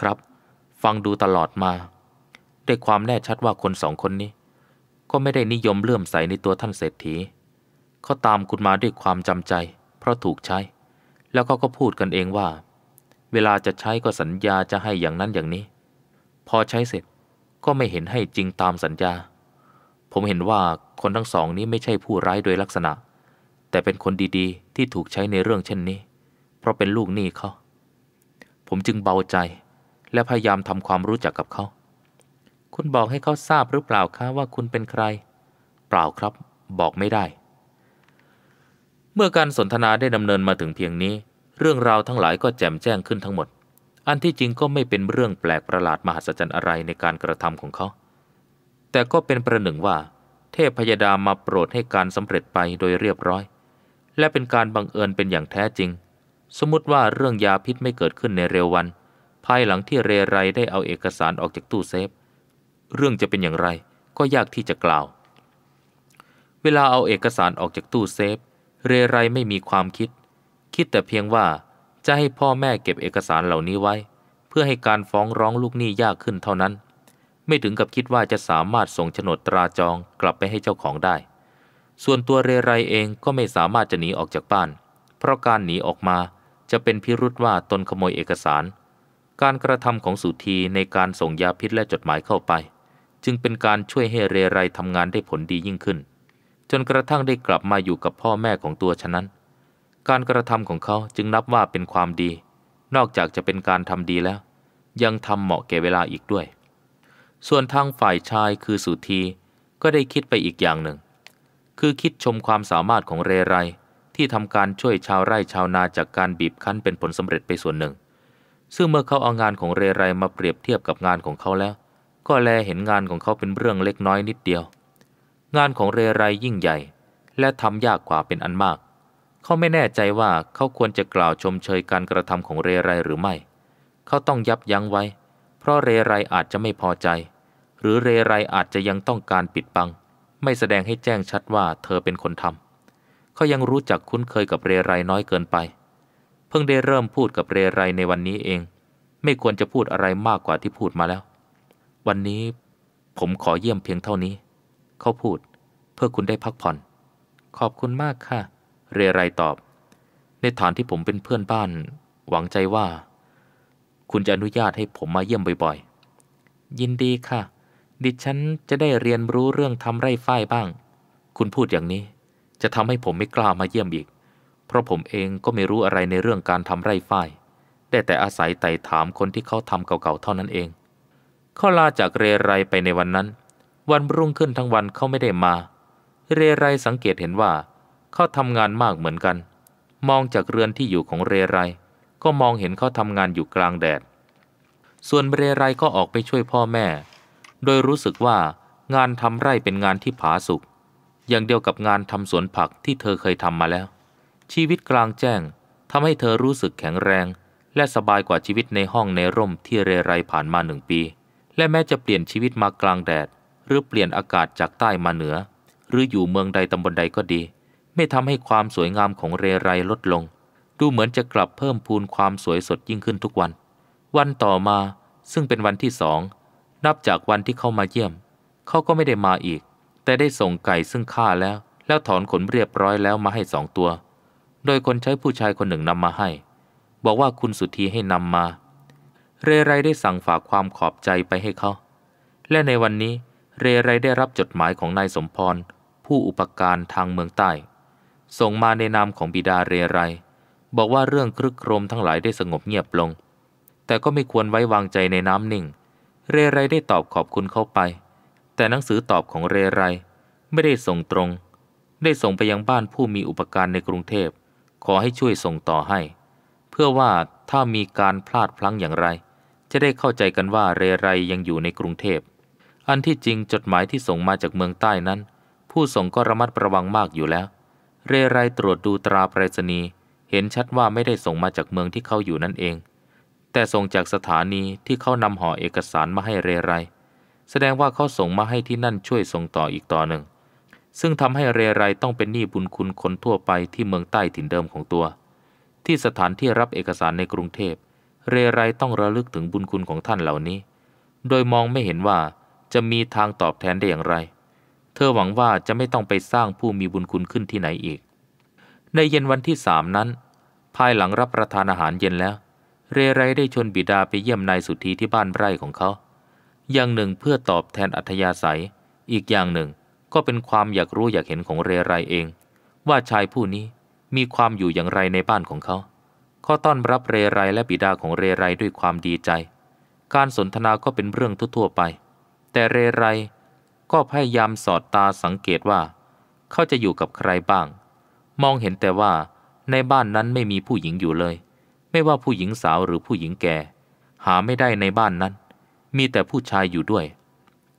ครับ ฟังดูตลอดมาได้ความแน่ชัดว่าคนสองคนนี้ ก็ไม่ได้นิยมเลื่อมใสในตัวท่านเศรษฐีเขาตามคุณมาด้วยความจำใจ เพราะถูกใช้ แล้วเขาก็พูดกันเองว่า เวลาจะใช้ก็สัญญาจะให้อย่างนั้นอย่างนี้ พอใช้เสร็จก็ไม่เห็นให้จริงตามสัญญาผมเห็นว่าคนทั้งสองนี้ไม่ใช่ผู้ร้ายโดยลักษณะ แต่เป็นคนดีๆ ที่ถูกใช้ในเรื่องเช่นนี้ เพราะเป็นลูกหนี้เขา ผมจึงเบาใจ และพยายามทำความรู้จักกับเขา คุณบอกให้เขาทราบหรือเปล่าคะว่าคุณเป็นใคร เปล่าครับ บอกไม่ได้ เมื่อการสนทนาได้ดำเนินมาถึงเพียงนี้ เรื่องราวทั้งหลายก็แจ่มแจ้งขึ้นทั้งหมด อันที่จริงก็ไม่เป็นเรื่องแปลกประหลาดมหัศจรรย์อะไรในการกระทำของเขาแต่ก็เป็นประหนึ่งว่า เทพพยาดามาโปรดให้การสำเร็จไปโดยเรียบร้อย และเป็นการบังเอิญเป็นอย่างแท้จริง สมมติว่าเรื่องยาพิษไม่เกิดขึ้นในเร็ววัน ภายหลังที่เรไรได้เอาเอกสารออกจากตู้เซฟ เรื่องจะเป็นอย่างไรก็ยากที่จะกล่าว เวลาเอาเอกสารออกจากตู้เซฟ เรไรไม่มีความคิด คิดแต่เพียงว่าจะให้พ่อแม่เก็บเอกสารเหล่านี้ไว้ เพื่อให้การฟ้องร้องลูกหนี้ยากขึ้นเท่านั้นไม่ถึงกับคิดว่าจะสามารถส่งโฉนดตราจองกลับไปให้เจ้าของได้ ส่วนตัวเรไรเองก็ไม่สามารถจะหนีออกจากบ้าน เพราะการหนีออกมาจะเป็นพิรุษว่าตนขโมยเอกสาร การกระทำของสุธีในการส่งยาพิษและจดหมายเข้าไป จึงเป็นการช่วยให้เรไรทำงานได้ผลดียิ่งขึ้น จนกระทั่งได้กลับมาอยู่กับพ่อแม่ของตัวฉะนั้น การกระทำของเขาจึงนับว่าเป็นความดี นอกจากจะเป็นการทำดีแล้ว ยังทำเหมาะแก่เวลาอีกด้วยส่วนทางฝ่ายชายคือสุธีก็ได้คิดไปอีกอย่างหนึ่ง คือคิดชมความสามารถของเรไร ที่ทำการช่วยชาวไร่ชาวนาจากการบีบคั้นเป็นผลสำเร็จไปส่วนหนึ่ง ซึ่งเมื่อเขา เอางานของเรไรมาเปรียบเทียบกับงานของเขาแล้ว ก็แลเห็นงานของเขาเป็นเรื่องเล็กน้อยนิดเดียว งานของเรไรยิ่งใหญ่ และทำยากกว่าเป็นอันมาก เขาไม่แน่ใจว่าเขาควรจะกล่าวชมเชยการกระทำของเรไรหรือไม่ เขาต้องยับยั้งไว้ เพราะเรไรอาจจะไม่พอใจหรือเรไรอาจจะยังต้องการปิดบัง ไม่แสดงให้แจ้งชัดว่าเธอเป็นคนทำ เขายังรู้จักคุ้นเคยกับเรไรน้อยเกินไป เพิ่งได้เริ่มพูดกับเรไรในวันนี้เอง ไม่ควรจะพูดอะไรมากกว่าที่พูดมาแล้ว วันนี้ ผมขอเยี่ยมเพียงเท่านี้ เขาพูดเพื่อคุณได้พักผ่อน ขอบคุณมากค่ะ เรไรตอบ ในฐานที่ผมเป็นเพื่อนบ้าน หวังใจว่า คุณจะอนุญาตให้ผมมาเยี่ยมบ่อย ๆ ยินดีค่ะดิฉันจะได้เรียนรู้เรื่องทำไร่ฝ้ายบ้าง คุณพูดอย่างนี้จะทำให้ผมไม่กล้ามาเยี่ยมอีก เพราะผมเองก็ไม่รู้อะไรในเรื่องการทำไร่ฝ้ายได้แต่อาศัยไต่ถามคนที่เขาทำเก่าๆเท่านั้นเอง เขาลาจากเรไรไปในวันนั้น วันรุ่งขึ้นทั้งวันเขาไม่ได้มา เรไรสังเกตเห็นว่า เขาทำงานมากเหมือนกัน มองจากเรือนที่อยู่ของเรไร ก็มองเห็นเขาทำงานอยู่กลางแดด ส่วนเรไรก็ออกไปช่วยพ่อแม่โดยรู้สึกว่างานทำไร่เป็นงานที่ผาสุก อย่างเดียวกับงานทำสวนผักที่เธอเคยทำมาแล้ว ชีวิตกลางแจ้งทำให้เธอรู้สึกแข็งแรง และสบายกว่าชีวิตในห้องในร่มที่เรไรผ่านมาหนึ่งปี และแม้จะเปลี่ยนชีวิตมากลางแดด หรือเปลี่ยนอากาศจากใต้มาเหนือ หรืออยู่เมืองใดตำบลใดก็ดี ไม่ทำให้ความสวยงามของเรไรลดลง ดูเหมือนจะกลับเพิ่มพูนความสวยสดยิ่งขึ้นทุกวัน วันต่อมาซึ่งเป็นวันที่สองนับจากวันที่เขามาเยี่ยม เขาก็ไม่ได้มาอีก แต่ได้ส่งไก่ซึ่งฆ่าแล้ว แล้วถอนขนเรียบร้อยแล้วมาให้สองตัว โดยคนใช้ผู้ชายคนหนึ่งนำมาให้ บอกว่าคุณสุธีให้นำมา เรไรได้สั่งฝากความขอบใจไปให้เขา และในวันนี้ เรไรได้รับจดหมายของนายสมพรผู้อุปการทางเมืองใต้ ส่งมาในนามของบิดาเรไรบอกว่าเรื่องครึกโครมทั้งหลายได้สงบเงียบลง แต่ก็ไม่ควรไว้วางใจในน้ำนิ่งเรไรได้ตอบขอบคุณเข้าไป แต่หนังสือตอบของเรไรไม่ได้ส่งตรง ได้ส่งไปยังบ้านผู้มีอุปการในกรุงเทพ ขอให้ช่วยส่งต่อให้ เพื่อว่าถ้ามีการพลาดพลั้งอย่างไร จะได้เข้าใจกันว่าเรไรยังอยู่ในกรุงเทพ อันที่จริงจดหมายที่ส่งมาจากเมืองใต้นั้น ผู้ส่งก็ระมัดระวังมากอยู่แล้ว เรไรตรวจดูตราไปรษณีย์เห็นชัดว่าไม่ได้ส่งมาจากเมืองที่เขาอยู่นั่นเองแต่ส่งจากสถานีที่เขานำห่อเอกสารมาให้เรไร แสดงว่าเขาส่งมาให้ที่นั่นช่วยส่งต่ออีกต่อหนึ่งซึ่งทำให้เรไรต้องเป็นหนี้บุญคุณคนทั่วไปที่เมืองใต้ถิ่นเดิมของตัว ที่สถานที่รับเอกสารในกรุงเทพเรไรต้องระลึกถึงบุญคุณของท่านเหล่านี้ โดยมองไม่เห็นว่าจะมีทางตอบแทนได้อย่างไร เธอหวังว่าจะไม่ต้องไปสร้างผู้มีบุญคุณขึ้นที่ไหนอีก ในเย็นวันที่สามนั้น ภายหลังรับประทานอาหารเย็นแล้วเรไรได้ชวนบิดาไปเยี่ยมนายสุธีที่บ้านไร่ของเขาอย่างหนึ่งเพื่อตอบแทนอัธยาศัย อีกอย่างหนึ่งก็เป็นความอยากรู้อยากเห็นของเรไรเอง ว่าชายผู้นี้มีความอยู่อย่างไรในบ้านของเขาเขาต้อนรับเรไรและบิดาของเรไรด้วยความดีใจ การสนทนาก็เป็นเรื่องทั่วๆไป แต่เรไรก็พยายามสอดตาสังเกตว่า เขาจะอยู่กับใครบ้าง มองเห็นแต่ว่าในบ้านนั้นไม่มีผู้หญิงอยู่เลยไม่ว่าผู้หญิงสาวหรือผู้หญิงแก่ หาไม่ได้ในบ้านนั้น มีแต่ผู้ชายอยู่ด้วย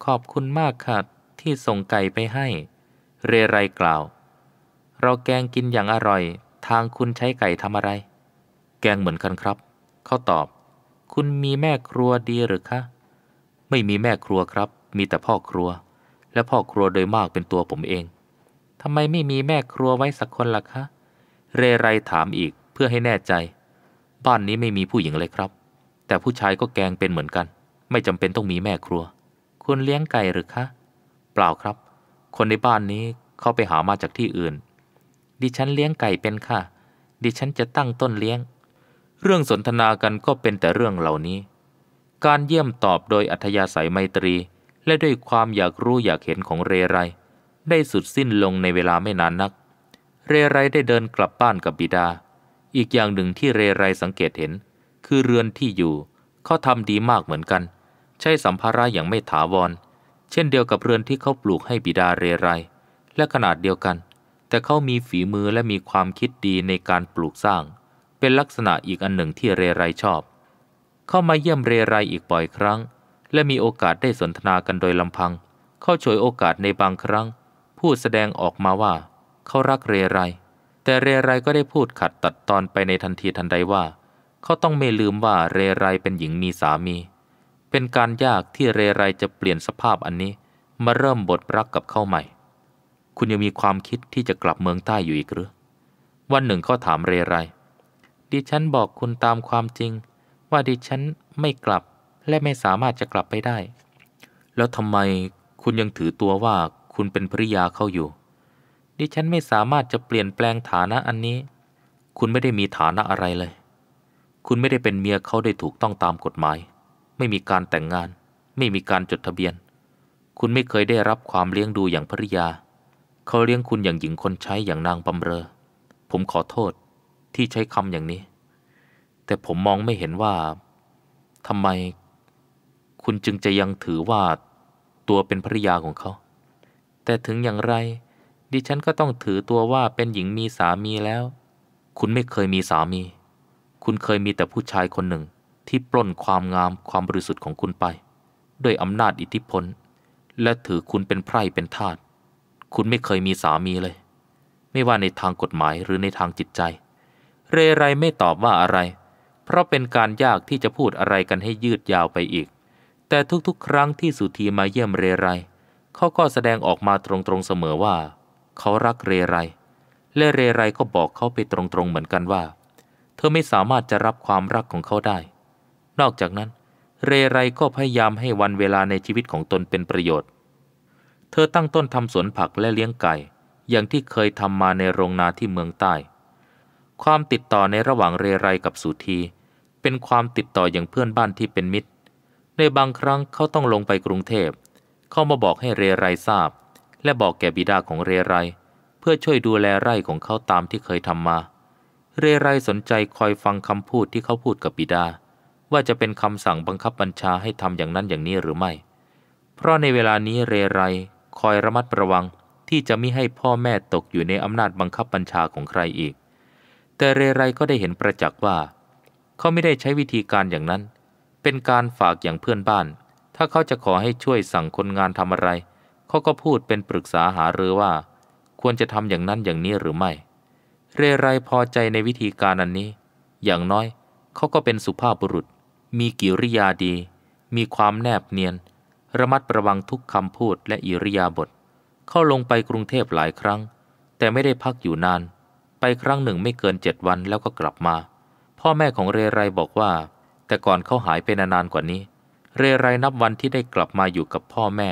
ขอบคุณมากค่ะที่ส่งไก่ไปให้ เรไรกล่าว เราแกงกินอย่างอร่อย ทางคุณใช้ไก่ทำอะไร แกงเหมือนกันครับ เขาตอบ คุณมีแม่ครัวดีหรือคะ ไม่มีแม่ครัวครับ มีแต่พ่อครัว และพ่อครัวโดยมากเป็นตัวผมเองทำไมไม่มีแม่ครัวไว้สักคนล่ะคะ เรไรถามอีกเพื่อให้แน่ใจบ้านนี้ไม่มีผู้หญิงเลยครับ แต่ผู้ชายก็แกงเป็นเหมือนกัน ไม่จำเป็นต้องมีแม่ครัวคุณเลี้ยงไก่หรือคะ เปล่าครับ คนในบ้านนี้เขาไปหามาจากที่อื่น ดิฉันเลี้ยงไก่เป็นค่ะ ดิฉันจะตั้งต้นเลี้ยง เรื่องสนทนากันก็เป็นแต่เรื่องเหล่านี้ การเยี่ยมตอบโดยอัธยาศัยไมตรีและด้วยความอยากรู้อยากเห็นของเรไร ได้สุดสิ้นลงในเวลาไม่นานนัก เรไรได้เดินกลับบ้านกับบิดาอีกอย่างหนึ่งที่เรไรสังเกตเห็น คือเรือนที่อยู่ เขาทำดีมากเหมือนกันใช้สัมภาระอย่างไม่ถาวร เช่นเดียวกับเรือนที่เขาปลูกให้บิดาเรไรและขนาดเดียวกัน แต่เขามีฝีมือและมีความคิดดีในการปลูกสร้าง เป็นลักษณะอีกอันหนึ่งที่เรไรชอบ เข้ามาเยี่ยมเรไรอีกบ่อยครั้ง และมีโอกาสได้สนทนากันโดยลำพัง เขาฉวยโอกาสในบางครั้งพูดแสดงออกมาว่า เขารักเรไรแต่เรไรก็ได้พูดขัดตัดตอนไปในทันทีทันใดว่า เขาต้องไม่ลืมว่าเรไรเป็นหญิงมีสามี เป็นการยากที่เรไรจะเปลี่ยนสภาพอันนี้ มาเริ่มบทรักกับเขาใหม่ คุณยังมีความคิดที่จะกลับเมืองใต้อยู่อีกหรือ วันหนึ่งเขาถามเรไรดิฉันบอกคุณตามความจริง ว่าดิฉันไม่กลับและไม่สามารถจะกลับไปได้ แล้วทำไมคุณยังถือตัวว่าคุณเป็นภริยาเขาอยู่ดิฉันไม่สามารถจะเปลี่ยนแปลงฐานะอันนี้ คุณไม่ได้มีฐานะอะไรเลย คุณไม่ได้เป็นเมียเขาได้ถูกต้องตามกฎหมาย ไม่มีการแต่งงาน ไม่มีการจดทะเบียน คุณไม่เคยได้รับความเลี้ยงดูอย่างภริยา เขาเลี้ยงคุณอย่างหญิงคนใช้อย่างนางบำเรอ ผมขอโทษที่ใช้คำอย่างนี้ แต่ผมมองไม่เห็นว่าทำไม คุณจึงจะยังถือว่าตัวเป็นภริยาของเขา แต่ถึงอย่างไรดิฉันก็ต้องถือตัวว่าเป็นหญิงมีสามีแล้ว คุณไม่เคยมีสามี คุณเคยมีแต่ผู้ชายคนหนึ่งที่ปล้นความงามความบริสุทธิ์ของคุณไป ด้วยอำนาจอิทธิพล และถือคุณเป็นไพร่เป็นทาส คุณไม่เคยมีสามีเลย ไม่ว่าในทางกฎหมายหรือในทางจิตใจ เรไรไม่ตอบว่าอะไร เพราะเป็นการยากที่จะพูดอะไรกันให้ยืดยาวไปอีก แต่ทุกๆ ครั้งที่สุธีมาเยี่ยมเรไรเขาก็แสดงออกมาตรงๆเสมอว่าเขารักเรไร และเรไรก็บอกเขาไปตรงๆเหมือนกันว่า เธอไม่สามารถจะรับความรักของเขาได้ นอกจากนั้น เรไรก็พยายามให้วันเวลาในชีวิตของตนเป็นประโยชน์ เธอตั้งต้นทำสวนผักและเลี้ยงไก่อย่างที่เคยทำมาในโรงนาที่เมืองใต้ ความติดต่อในระหว่างเรไรกับสุธีเป็นความติดต่ออย่างเพื่อนบ้านที่เป็นมิตร ในบางครั้งเขาต้องลงไปกรุงเทพเข้ามาบอกให้เรไรทราบและบอกแก่บิดาของเรไร เพื่อช่วยดูแลไร่ของเขาตามที่เคยทำมา เรไรสนใจคอยฟังคำพูดที่เขาพูดกับบิดา ว่าจะเป็นคำสั่งบังคับบัญชาให้ทำอย่างนั้นอย่างนี้หรือไม่ เพราะในเวลานี้เรไรคอยระมัดระวัง ที่จะไม่ให้พ่อแม่ตกอยู่ในอำนาจบังคับบัญชาของใครอีก แต่เรไรก็ได้เห็นประจักษ์ว่า เขาไม่ได้ใช้วิธีการอย่างนั้น เป็นการฝากอย่างเพื่อนบ้าน ถ้าเขาจะขอให้ช่วยสั่งคนงานทำอะไรเขาก็พูดเป็นปรึกษาหารือว่า ควรจะทำอย่างนั้นอย่างนี้หรือไม่ เรไรพอใจในวิธีการอันนี้ อย่างน้อย เขาก็เป็นสุภาพบุรุษ มีกิริยาดี มีความแนบเนียน ระมัดระวังทุกคำพูดและอิริยาบถเข้าลงไปกรุงเทพหลายครั้ง แต่ไม่ได้พักอยู่นาน ไปครั้งหนึ่งไม่เกินเจ็ดวันแล้วก็กลับมา พ่อแม่ของเรไรบอกว่า แต่ก่อนเขาหายไปนานๆกว่านี้ เรไรนับวันที่ได้กลับมาอยู่กับพ่อแม่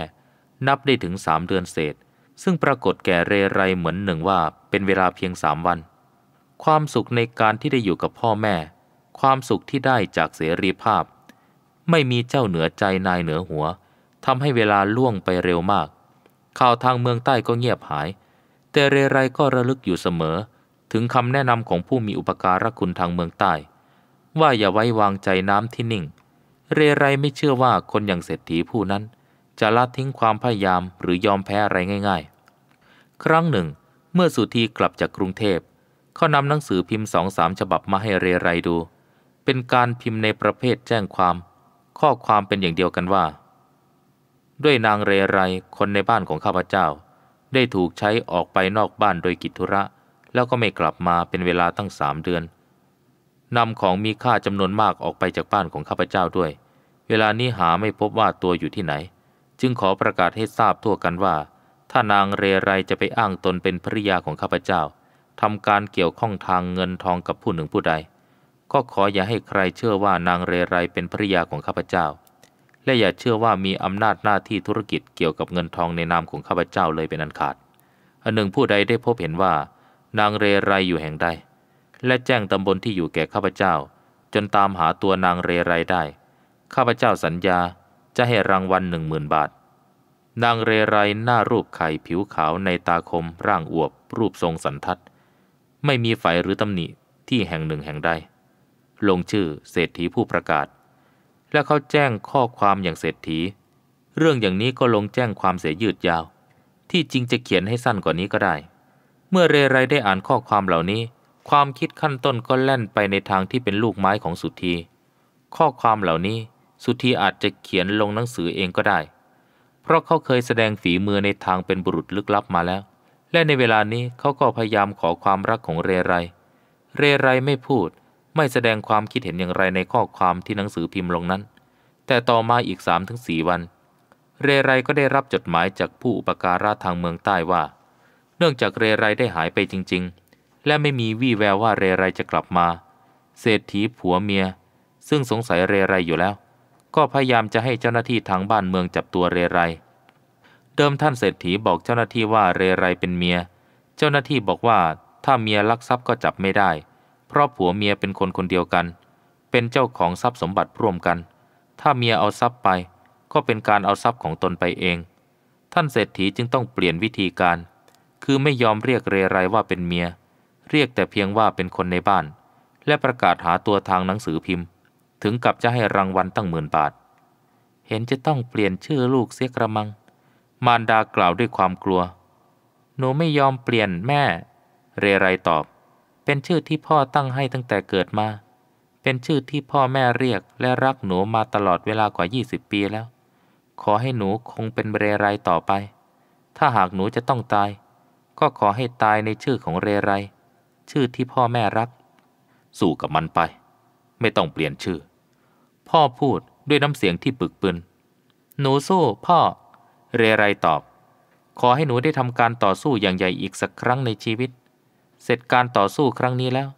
นับได้ถึงสามเดือนเศษ ซึ่งปรากฏแก่เรไรเหมือนหนึ่งว่าเป็นเวลาเพียงสามวัน ความสุขในการที่ได้อยู่กับพ่อแม่ ความสุขที่ได้จากเสรีภาพ ไม่มีเจ้าเหนือใจนายเหนือหัว ทำให้เวลาล่วงไปเร็วมาก ข่าวทางเมืองใต้ก็เงียบหาย แต่เรไรก็ระลึกอยู่เสมอ ถึงคำแนะนำของผู้มีอุปการะคุณทางเมืองใต้ ว่าอย่าไว้วางใจน้ำที่นิ่ง เรไรไม่เชื่อว่าคนอย่างเศรษฐีผู้นั้นจะละทิ้งความพยายามหรือยอมแพ้อะไรง่ายๆ ครั้งหนึ่งเมื่อสุธีกลับจากกรุงเทพ เขานำหนังสือพิมพ์สองสามฉบับมาให้เรไรดู เป็นการพิมพ์ในประเภทแจ้งความ ข้อความเป็นอย่างเดียวกันว่า ด้วยนางเรไรคนในบ้านของข้าพเจ้า ได้ถูกใช้ออกไปนอกบ้านโดยกิจธุระ แล้วก็ไม่กลับมาเป็นเวลาตั้งสามเดือนนำของมีค่าจำนวนมากออกไปจากบ้านของข้าพเจ้าด้วย เวลานี้หาไม่พบว่าตัวอยู่ที่ไหนจึงขอประกาศให้ทราบทั่วกันว่า ถ้านางเรไรจะไปอ้างตนเป็นภริยาของข้าพเจ้าทำการเกี่ยวข้องทางเงินทองกับผู้หนึ่งผู้ใด ก็ขออย่าให้ใครเชื่อว่านางเรไรเป็นภริยาของข้าพเจ้า และอย่าเชื่อว่ามีอำนาจหน้าที่ธุรกิจเกี่ยวกับเงินทองในนามของข้าพเจ้าเลยเป็นอันขาดอันหนึ่งผู้ใดได้พบเห็นว่านางเรไรอยู่แห่งใดและแจ้งตำบลที่อยู่แก่ข้าพเจ้า จนตามหาตัวนางเรไรได้ข้าพเจ้าสัญญาจะให้รางวัลหนึ่งหมื่นบาท นางเรไรหน้ารูปไข่ผิวขาวในตาคมร่างอวบ รูปทรงสันทัดไม่มีไยหรือตำหนิที่แห่งหนึ่งแห่งใด ลงชื่อเศรษฐีผู้ประกาศ และเขาแจ้งข้อความอย่างเศรษฐี เรื่องอย่างนี้ก็ลงแจ้งความเสียยืดยาว ที่จริงจะเขียนให้สั้นกว่านี้ก็ได้ เมื่อเรไรได้อ่านข้อความเหล่านี้ ความคิดขั้นต้นก็แล่นไปในทางที่เป็นลูกไม้ของสุธี ข้อความเหล่านี้สุธีอาจจะเขียนลงหนังสือเองก็ได้ เพราะเขาเคยแสดงฝีมือในทางเป็นบุรุษลึกลับมาแล้ว และในเวลานี้เขาก็พยายามขอความรักของเรไร เรไรไม่พูด ไม่แสดงความคิดเห็นอย่างไรในข้อความที่หนังสือพิมพ์ลงนั้น แต่ต่อมาอีกสสามถึงี่วัน เรไรก็ได้รับจดหมายจากผู้อุปการะทางเมืองใต้ว่า เนื่องจากเรไรได้หายไปจริง ๆ และไม่มีวี่แววว่าเรไรจะกลับมา เศรษฐีผัวเมีย ซึ่งสงสัยเรไรอยู่แล้วก็พยายามจะให้เจ้าหน้าที่ทางบ้านเมืองจับตัวเรไร เดิมท่านเศรษฐีบอกเจ้าหน้าที่ว่าเรไรเป็นเมีย เจ้าหน้าที่บอกว่าถ้าเมียลักทรัพย์ก็จับไม่ได้ เพราะผัวเมียเป็นคนคนเดียวกัน เป็นเจ้าของทรัพย์สมบัติร่วมกัน ถ้าเมียเอาทรัพย์ไป ก็เป็นการเอาทรัพย์ของตนไปเอง ท่านเศรษฐีจึงต้องเปลี่ยนวิธีการ คือไม่ยอมเรียกเรไรว่าเป็นเมีย เรียกแต่เพียงว่าเป็นคนในบ้าน และประกาศหาตัวทางหนังสือพิมพ์ถึงกับจะให้รางวัลตั้งหมื่นบาท เห็นจะต้องเปลี่ยนชื่อลูกเสียกระมัง มารดากล่าวด้วยความกลัว หนูไม่ยอมเปลี่ยนแม่ เรไรตอบ เป็นชื่อที่พ่อตั้งให้ตั้งแต่เกิดมา เป็นชื่อที่พ่อแม่เรียก และรักหนูมาตลอดเวลากว่า 20 ปีแล้ว ขอให้หนูคงเป็นเรไรต่อไป ถ้าหากหนูจะต้องตาย ก็ขอให้ตายในชื่อของเรไร ชื่อที่พ่อแม่รัก สู้กับมันไป ไม่ต้องเปลี่ยนชื่อพ่อพูดด้วยน้ำเสียงที่ปึกปืน หนูสู้พ่อ เรไรตอบ ขอให้หนูได้ทำการต่อสู้อย่างใหญ่อีกสักครั้งในชีวิต เสร็จการต่อสู้ครั้งนี้แล้ว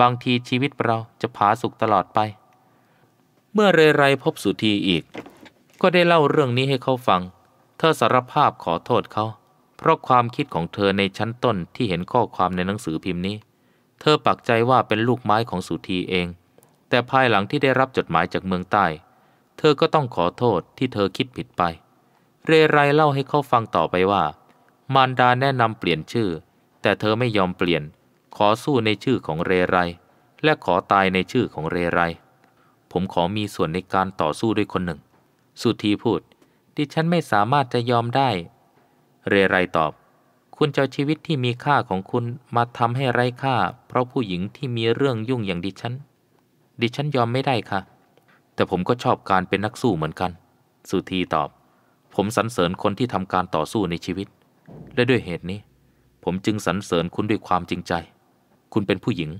บางทีชีวิตเราจะผาสุกตลอดไป เมื่อเรไรพบสุธีอีก ก็ได้เล่าเรื่องนี้ให้เขาฟัง เธอสารภาพขอโทษเขาเพราะความคิดของเธอในชั้นต้นที่เห็นข้อความในหนังสือพิมพ์นี้ เธอปักใจว่าเป็นลูกไม้ของสุธีเองแต่ภายหลังที่ได้รับจดหมายจากเมืองใต้ เธอก็ต้องขอโทษที่เธอคิดผิดไป เรไรเล่าให้เขาฟังต่อไปว่า มารดาแนะนำเปลี่ยนชื่อ แต่เธอไม่ยอมเปลี่ยน ขอสู้ในชื่อของเรไร และขอตายในชื่อของเรไร ผมขอมีส่วนในการต่อสู้ด้วยคนหนึ่ง สุธีพูด ดิฉันไม่สามารถจะยอมได้ เรไรตอบ คุณจะชีวิตที่มีค่าของคุณมาทำให้ไร้ค่า เพราะผู้หญิงที่มีเรื่องยุ่งอย่างดิฉันดิฉันยอมไม่ได้ค่ะ แต่ผมก็ชอบการเป็นนักสู้เหมือนกัน สุธีตอบ ผมสรรเสริญคนที่ทำการต่อสู้ในชีวิต และด้วยเหตุนี้ ผมจึงสรรเสริญคุณด้วยความจริงใจ คุณเป็นผู้หญิง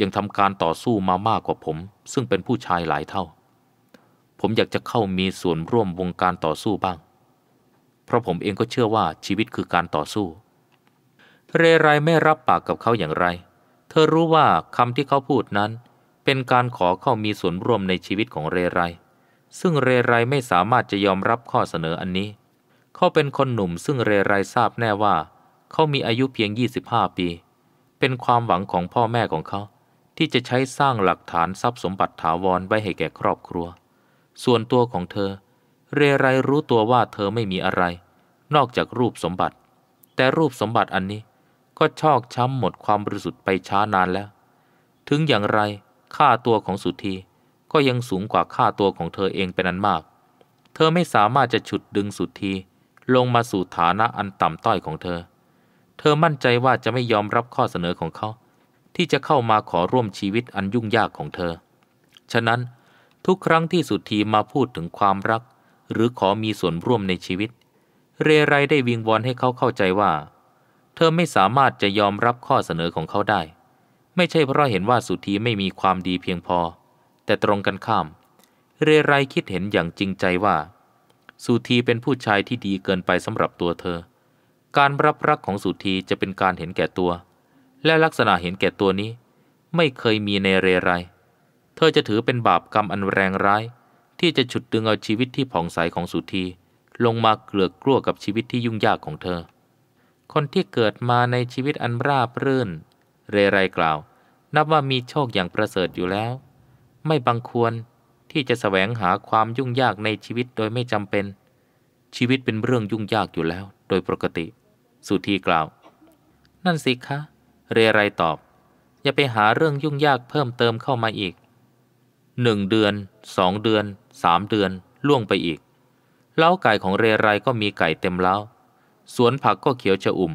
ยังทำการต่อสู้มามากกว่าผม ซึ่งเป็นผู้ชายหลายเท่า ผมอยากจะเข้ามีส่วนร่วมวงการต่อสู้บ้าง เพราะผมเองก็เชื่อว่าชีวิตคือการต่อสู้ เรไรไม่รับปากกับเขาอย่างไร เธอรู้ว่าคำที่เขาพูดนั้นเป็นการขอเข้ามีส่วนร่วมในชีวิตของเรไร ซึ่งเรไรไม่สามารถจะยอมรับข้อเสนออันนี้ เขาเป็นคนหนุ่ม ซึ่งเรไรทราบแน่ว่า เขามีอายุเพียง25ปี เป็นความหวังของพ่อแม่ของเขา ที่จะใช้สร้างหลักฐานทรัพย์สมบัติถาวรไว้ให้แก่ครอบครัว ส่วนตัวของเธอ เรไรรู้ตัวว่าเธอไม่มีอะไร นอกจากรูปสมบัติ แต่รูปสมบัติอันนี้ก็ชอกช้ำหมดความบริสุทธิ์ไปช้านานแล้ว ถึงอย่างไรค่าตัวของสุธีก็ยังสูงกว่าค่าตัวของเธอเองเป็นอันมาก เธอไม่สามารถจะฉุดดึงสุธีลงมาสู่ฐานะอันต่ำต้อยของเธอ เธอมั่นใจว่าจะไม่ยอมรับข้อเสนอของเขา ที่จะเข้ามาขอร่วมชีวิตอันยุ่งยากของเธอ ฉะนั้นทุกครั้งที่สุธีมาพูดถึงความรัก หรือขอมีส่วนร่วมในชีวิต เรไรได้วิงวอนให้เขาเข้าใจว่า เธอไม่สามารถจะยอมรับข้อเสนอของเขาได้ไม่ใช่เพราะเห็นว่าสุธีไม่มีความดีเพียงพอ แต่ตรงกันข้าม เรไรคิดเห็นอย่างจริงใจว่า สุธีเป็นผู้ชายที่ดีเกินไปสำหรับตัวเธอ การรับรักของสุธีจะเป็นการเห็นแก่ตัว และลักษณะเห็นแก่ตัวนี้ ไม่เคยมีในเรไรเธอจะถือเป็นบาปกรรมอันแรงร้าย ที่จะฉุดดึงเอาชีวิตที่ผ่องใสของสุธีลงมาเกลือกกลัวกับชีวิตที่ยุ่งยากของเธอ คนที่เกิดมาในชีวิตอันราบรื่นเรไรกล่าว นับว่ามีโชคอย่างประเสริฐอยู่แล้ว ไม่บังควรที่จะสแสวงหาความยุ่งยากในชีวิตโดยไม่จำเป็น ชีวิตเป็นเรื่องยุ่งยากอยู่แล้ว โดยปกติ สุธีกล่าว นั่นสิคะ เรไรตอบอย่าไปหาเรื่องยุ่งยากเพิ่มเติมเข้ามาอีกหนึ่งเดือนสองเดือนสามเดือน ล่วงไปอีกเล้าไก่ของเรไรก็มีไก่เต็มเล้าสวนผักก็เขียวชะอุ่ม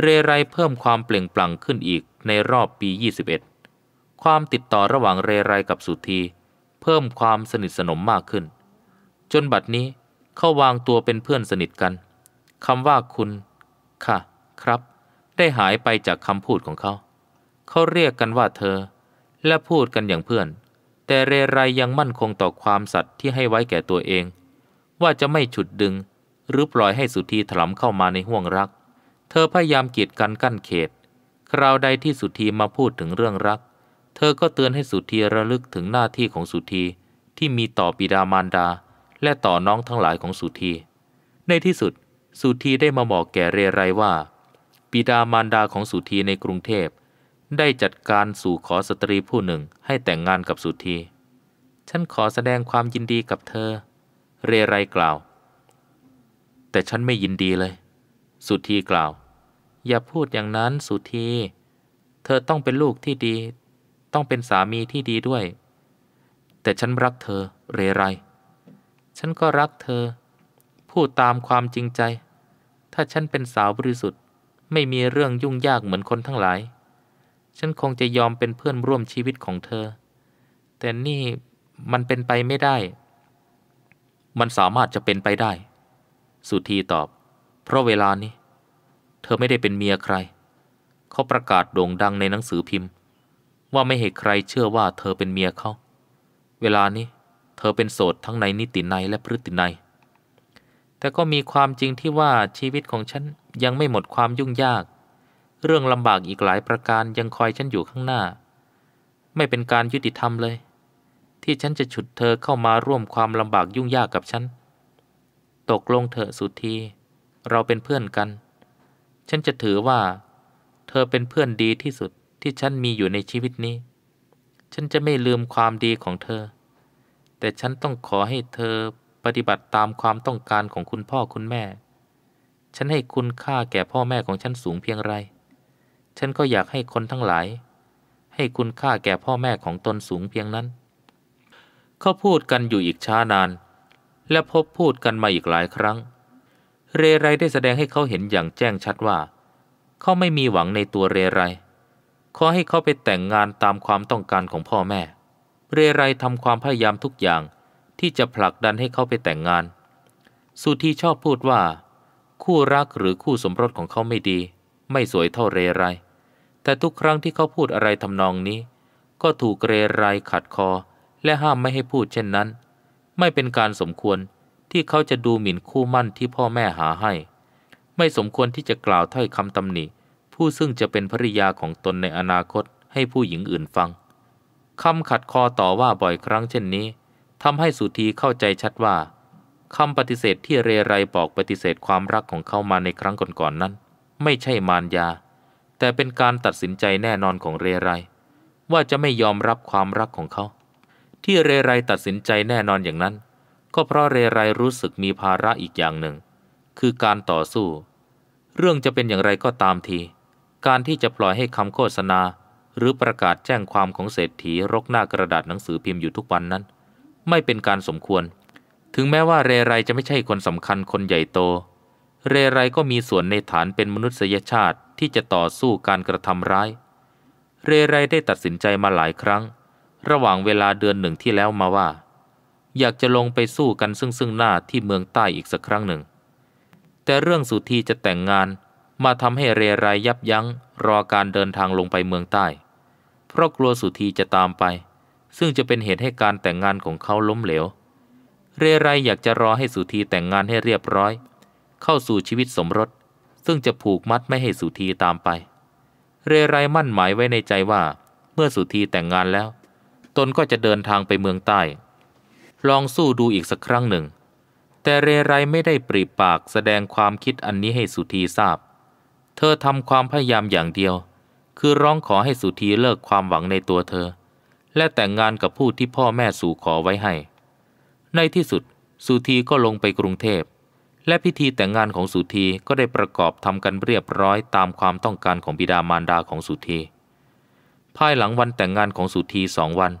เรไรเพิ่มความเปล่งปลั่งขึ้นอีกในรอบปี 21 ความติดต่อระหว่างเรไรกับสุธีเพิ่มความสนิทสนมมากขึ้น จนบัดนี้เขาวางตัวเป็นเพื่อนสนิทกันคำว่าคุณ ค่ะครับ ได้หายไปจากคำพูดของเขา เขาเรียกกันว่าเธอ และพูดกันอย่างเพื่อน แต่เรไรยังมั่นคงต่อความสัตย์ที่ให้ไว้แก่ตัวเอง ว่าจะไม่ฉุดดึง หรือปล่อยให้สุธีถลำเข้ามาในห่วงรักธอพยายามกีดกันกั้นเขต คราวใดที่สุธีมาพูดถึงเรื่องรัก เธอก็เตือนให้สุธีระลึกถึงหน้าที่ของสุธีที่มีต่อปิดามารดาและต่อน้องทั้งหลายของสุธี ในที่สุดสุธีได้มาบอกแก่เรไรว่าปิดามารดาของสุธีในกรุงเทพได้จัดการสู่ขอสตรีผู้หนึ่งให้แต่งงานกับสุธี ฉันขอแสดงความยินดีกับเธอ เรไรกล่าว แต่ฉันไม่ยินดีเลย สุธีกล่าวอย่าพูดอย่างนั้นสุธี เธอต้องเป็นลูกที่ดี ต้องเป็นสามีที่ดีด้วย แต่ฉันรักเธอเรไร ฉันก็รักเธอ พูดตามความจริงใจ ถ้าฉันเป็นสาวบริสุทธิ์ ไม่มีเรื่องยุ่งยากเหมือนคนทั้งหลาย ฉันคงจะยอมเป็นเพื่อนร่วมชีวิตของเธอ แต่นี่มันเป็นไปไม่ได้ มันสามารถจะเป็นไปได้ สุธีตอบ เพราะเวลานี้เธอไม่ได้เป็นเมียใคร เขาประกาศโด่งดังในหนังสือพิมพ์ ว่าไม่ให้ใครเชื่อว่าเธอเป็นเมียเขา เวลานี้เธอเป็นโสดทั้งในนิตินายและพฤตินายแต่ก็มีความจริงที่ว่าชีวิตของฉัน ยังไม่หมดความยุ่งยาก เรื่องลำบากอีกหลายประการยังคอยฉันอยู่ข้างหน้า ไม่เป็นการยุติธรรมเลย ที่ฉันจะฉุดเธอเข้ามาร่วมความลำบากยุ่งยากกับฉัน ตกลงเถอะสุธี เราเป็นเพื่อนกันฉันจะถือว่าเธอเป็นเพื่อนดีที่สุดที่ฉันมีอยู่ในชีวิตนี้ ฉันจะไม่ลืมความดีของเธอ แต่ฉันต้องขอให้เธอปฏิบัติตามความต้องการของคุณพ่อคุณแม่ ฉันให้คุณค่าแก่พ่อแม่ของฉันสูงเพียงไร ฉันก็อยากให้คนทั้งหลายให้คุณค่าแก่พ่อแม่ของตนสูงเพียงนั้น เขาพูดกันอยู่อีกช้านาน และพบพูดกันมาอีกหลายครั้งเรไรได้แสดงให้เขาเห็นอย่างแจ้งชัดว่า เขาไม่มีหวังในตัวเรไร ขอให้เขาไปแต่งงานตามความต้องการของพ่อแม่ เรไรทำความพยายามทุกอย่างที่จะผลักดันให้เขาไปแต่งงานสุธีชอบพูดว่า คู่รักหรือคู่สมรสของเขาไม่ดี ไม่สวยเท่าเรไรแต่ทุกครั้งที่เขาพูดอะไรทำนองนี้ ก็ถูกเรไรขัดคอและห้ามไม่ให้พูดเช่นนั้น ไม่เป็นการสมควรที่เขาจะดูหมิ่นคู่มั่นที่พ่อแม่หาให้ ไม่สมควรที่จะกล่าวถ้อยคำตำหนิ ผู้ซึ่งจะเป็นภริยาของตนในอนาคต ให้ผู้หญิงอื่นฟังคำขัดคอต่อว่าบ่อยครั้งเช่นนี้ทำให้สุธีเข้าใจชัดว่าคำปฏิเสธที่เรไรบอกปฏิเสธความรักของเขามาในครั้งก่อนๆนนั้น ไม่ใช่มารยา แต่เป็นการตัดสินใจแน่นอนของเรไรว่าจะไม่ยอมรับความรักของเขา ที่เรไรตัดสินใจแน่นอนอย่างนั้นก็เพราะเรไรรู้สึกมีภาระอีกอย่างหนึ่ง คือการต่อสู้ เรื่องจะเป็นอย่างไรก็ตามที การที่จะปล่อยให้คำโฆษณา หรือประกาศแจ้งความของเศรษฐีรกหน้ากระดาษหนังสือพิมพ์อยู่ทุกวันนั้น ไม่เป็นการสมควร ถึงแม้ว่าเรไรจะไม่ใช่คนสำคัญคนใหญ่โต เรไรก็มีส่วนในฐานเป็นมนุษยชาติที่จะต่อสู้การกระทำร้าย เรไรได้ตัดสินใจมาหลายครั้ง ระหว่างเวลาเดือนหนึ่งที่แล้วมาว่าอยากจะลงไปสู้กันซึ่งซึ่งหน้าที่เมืองใต้อีกสักครั้งหนึ่ง แต่เรื่องสุธีจะแต่งงาน มาทำให้เรไรยับยั้ง รอการเดินทางลงไปเมืองใต้ เพราะกลัวสุธีจะตามไป ซึ่งจะเป็นเหตุให้การแต่งงานของเขาล้มเหลว เรไรอยากจะรอให้สุธีแต่งงานให้เรียบร้อย เข้าสู่ชีวิตสมรส ซึ่งจะผูกมัดไม่ให้สุธีตามไป เรไรมั่นหมายไว้ในใจว่าเมื่อสุธีแต่งงานแล้วตนก็จะเดินทางไปเมืองใต้ลองสู้ดูอีกสักครั้งหนึ่ง แต่เรไรไม่ได้ปริปากแสดงความคิดอันนี้ให้สุธีทราบ เธอทำความพยายามอย่างเดียว คือร้องขอให้สุธีเลิกความหวังในตัวเธอ และแต่งงานกับผู้ที่พ่อแม่สู่ขอไว้ให้ ในที่สุดสุธีก็ลงไปกรุงเทพ และพิธีแต่งงานของสุธี ก็ได้ประกอบทำกันเรียบร้อยตามความต้องการของบิดามารดาของสุธี ภายหลังวันแต่งงานของสุธีสองวัน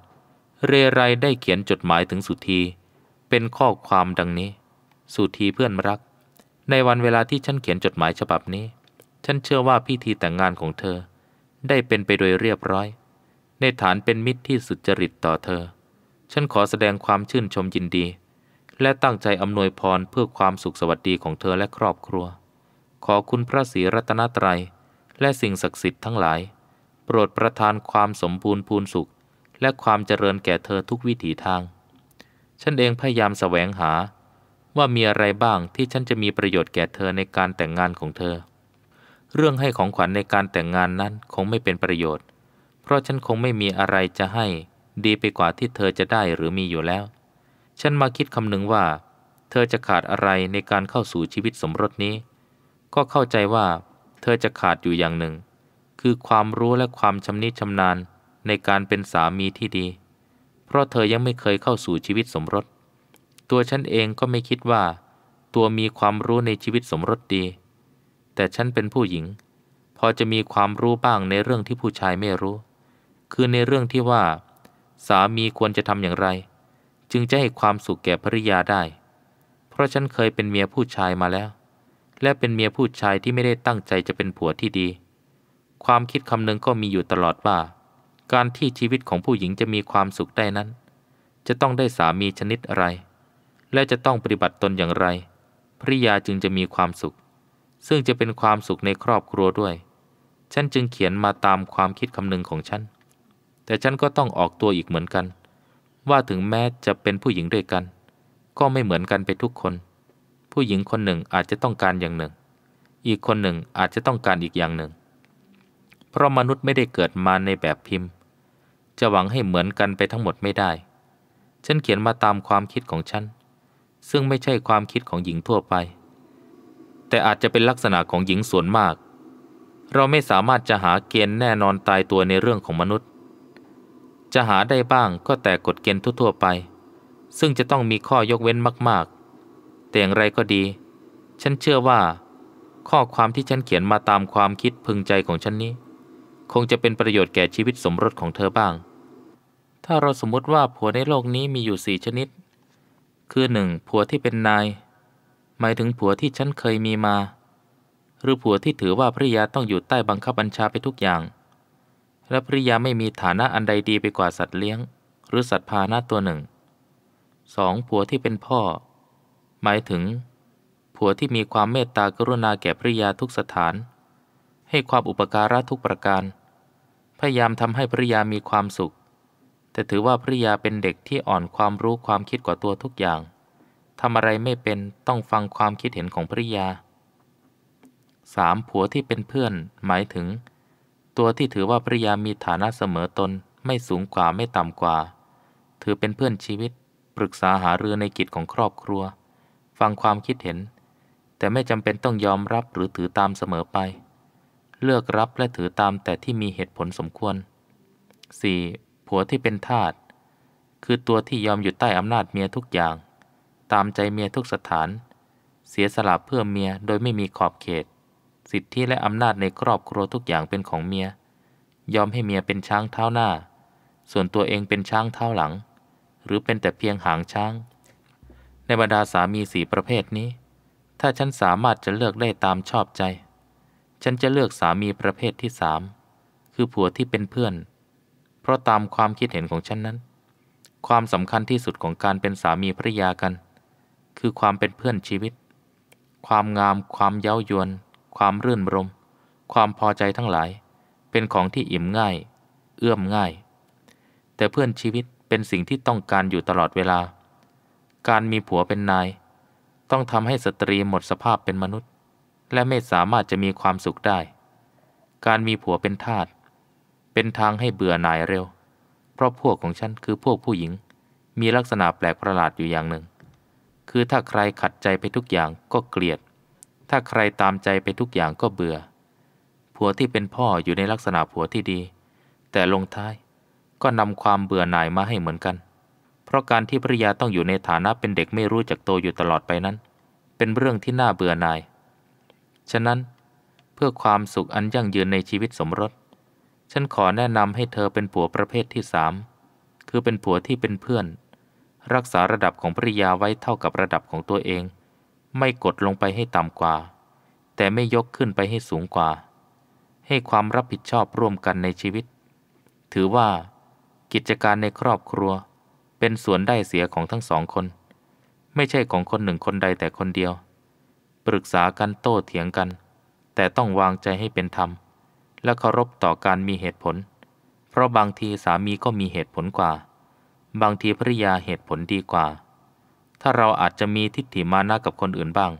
เรไรได้เขียนจดหมายถึงสุธีเป็นข้อความดังนี้ สุธีเพื่อนรัก ในวันเวลาที่ฉันเขียนจดหมายฉบับนี้ ฉันเชื่อว่าพิธีแต่งงานของเธอ ได้เป็นไปโดยเรียบร้อย ในฐานเป็นมิตรที่สุจริตต่อเธอ ฉันขอแสดงความชื่นชมยินดี และตั้งใจอำนวยพรเพื่อความสุขสวัสดีของเธอและครอบครัว ขอคุณพระศรีรัตนตรัย และสิ่งศักดิ์สิทธิ์ทั้งหลาย โปรดประทานความสมบูรณ์พูนสุขและความเจริญแก่เธอทุกวิถีทาง ฉันเองพยายามแสวงหา ว่ามีอะไรบ้างที่ฉันจะมีประโยชน์แก่เธอในการแต่งงานของเธอ เรื่องให้ของขวัญในการแต่งงานนั้นคงไม่เป็นประโยชน์ เพราะฉันคงไม่มีอะไรจะให้ดีไปกว่าที่เธอจะได้หรือมีอยู่แล้ว ฉันมาคิดคำนึงว่า เธอจะขาดอะไรในการเข้าสู่ชีวิตสมรสนี้ ก็เข้าใจว่า เธอจะขาดอยู่อย่างหนึ่ง คือความรู้และความชำนิชำนาญในการเป็นสามีที่ดี เพราะเธอยังไม่เคยเข้าสู่ชีวิตสมรส ตัวฉันเองก็ไม่คิดว่า ตัวมีความรู้ในชีวิตสมรสดี แต่ฉันเป็นผู้หญิง พอจะมีความรู้บ้างในเรื่องที่ผู้ชายไม่รู้ คือในเรื่องที่ว่า สามีควรจะทำอย่างไร จึงจะให้ความสุขแก่ภริยาได้ เพราะฉันเคยเป็นเมียผู้ชายมาแล้ว และเป็นเมียผู้ชายที่ไม่ได้ตั้งใจจะเป็นผัวที่ดี ความคิดคำนึงก็มีอยู่ตลอดว่าการที่ชีวิตของผู้หญิงจะมีความสุขได้นั้น จะต้องได้สามีชนิดอะไร และจะต้องปฏิบัติตนอย่างไรภริยาจึงจะมีความสุข ซึ่งจะเป็นความสุขในครอบครัวด้วย ฉันจึงเขียนมาตามความคิดคำนึงของฉันแต่ฉันก็ต้องออกตัวอีกเหมือนกัน ว่าถึงแม้จะเป็นผู้หญิงด้วยกัน ก็ไม่เหมือนกันไปทุกคน ผู้หญิงคนหนึ่งอาจจะต้องการอย่างหนึ่ง อีกคนหนึ่งอาจจะต้องการอีกอย่างหนึ่ง เพราะมนุษย์ไม่ได้เกิดมาในแบบพิมพ์จะหวังให้เหมือนกันไปทั้งหมดไม่ได้ ฉันเขียนมาตามความคิดของฉัน ซึ่งไม่ใช่ความคิดของหญิงทั่วไป แต่อาจจะเป็นลักษณะของหญิงส่วนมาก เราไม่สามารถจะหาเกณฑ์แน่นอนตายตัวในเรื่องของมนุษย์ จะหาได้บ้างก็แต่กฎเกณฑ์ทั่วๆไป ซึ่งจะต้องมีข้อยกเว้นมากๆ แต่อย่างไรก็ดี ฉันเชื่อว่า ข้อความที่ฉันเขียนมาตามความคิดพึงใจของฉันนี้คงจะเป็นประโยชน์แก่ชีวิตสมรสของเธอบ้าง ถ้าเราสมมติว่าผัวในโลกนี้มีอยู่สี่ชนิด คือหนึ่งผัวที่เป็นนาย หมายถึงผัวที่ฉันเคยมีมา หรือผัวที่ถือว่าภริยาต้องอยู่ใต้บังคับบัญชาไปทุกอย่าง และภริยาไม่มีฐานะอันใดดีไปกว่าสัตว์เลี้ยง หรือสัตว์พาหนะตัวหนึ่งสองผัวที่เป็นพ่อ หมายถึง ผัวที่มีความเมตตากรุณาแก่ภริยาทุกสถาน ให้ความอุปการะทุกประการพยายามทำให้ภริยามีความสุข แต่ถือว่าภริยาเป็นเด็กที่อ่อนความรู้ความคิดกว่าตัวทุกอย่างทำอะไรไม่เป็นต้องฟังความคิดเห็นของภริยา 3. ผัวที่เป็นเพื่อน หมายถึง ตัวที่ถือว่าภริยามีฐานะเสมอตนไม่สูงกว่าไม่ต่ำกว่า ถือเป็นเพื่อนชีวิต ปรึกษาหาเรือในกิจของครอบครัว ฟังความคิดเห็น แต่ไม่จำเป็นต้องยอมรับหรือถือตามเสมอไปเลือกรับและถือตามแต่ที่มีเหตุผลสมควร 4. ผัวที่เป็นทาสคือตัวที่ยอมอยู่ใต้อำนาจเมียทุกอย่าง ตามใจเมียทุกสถาน เสียสละ เพื่อเมียโดยไม่มีขอบเขต สิทธิและอำนาจในครอบครัวทุกอย่างเป็นของเมีย ยอมให้เมียเป็นช้างเท้าหน้า ส่วนตัวเองเป็นช้างเท้าหลัง หรือเป็นแต่เพียงหางช้าง ในบรรดาสามีสี่ประเภทนี้ ถ้าฉันสามารถจะเลือกได้ตามชอบใจฉันจะเลือกสามีประเภทที่สาม คือผัวที่เป็นเพื่อน เพราะตามความคิดเห็นของฉันนั้น ความสำคัญที่สุดของการเป็นสามีภรรยากัน คือความเป็นเพื่อนชีวิต ความงาม ความเย้ายวน ความรื่นรม ความพอใจทั้งหลาย เป็นของที่อิ่มง่าย เอื้อมง่าย แต่เพื่อนชีวิตเป็นสิ่งที่ต้องการอยู่ตลอดเวลา การมีผัวเป็นนาย ต้องทำให้สตรีหมดสภาพเป็นมนุษย์และไม่สามารถจะมีความสุขได้ การมีผัวเป็นทาสเป็นทางให้เบื่อหน่ายเร็ว เพราะพวกของฉันคือพวกผู้หญิง มีลักษณะแปลกประหลาดอยู่อย่างหนึ่ง คือถ้าใครขัดใจไปทุกอย่างก็เกลียด ถ้าใครตามใจไปทุกอย่างก็เบื่อ ผัวที่เป็นพ่ออยู่ในลักษณะผัวที่ดี แต่ลงท้ายก็นำความเบื่อหน่ายมาให้เหมือนกัน เพราะการที่ภริยาต้องอยู่ในฐานะเป็นเด็กไม่รู้จักโตอยู่ตลอดไปนั้น เป็นเรื่องที่น่าเบื่อหน่ายฉะนั้นเพื่อความสุขอันยั่งยืนในชีวิตสมรสฉันขอแนะนำให้เธอเป็นผัวประเภทที่สามคือเป็นผัวที่เป็นเพื่อน รักษาระดับของภริยาไว้เท่ากับระดับของตัวเอง ไม่กดลงไปให้ต่ำกว่า แต่ไม่ยกขึ้นไปให้สูงกว่า ให้ความรับผิดชอบร่วมกันในชีวิต ถือว่ากิจการในครอบครัวเป็นส่วนได้เสียของทั้งสองคน ไม่ใช่ของคนหนึ่งคนใดแต่คนเดียวปรึกษากันโต้เถียงกัน แต่ต้องวางใจให้เป็นธรรม และเคารพต่อการมีเหตุผล เพราะบางทีสามีก็มีเหตุผลกว่า บางทีภริยาเหตุผลดีกว่า ถ้าเราอาจจะมีทิฏฐิมานะกับคนอื่นบ้าง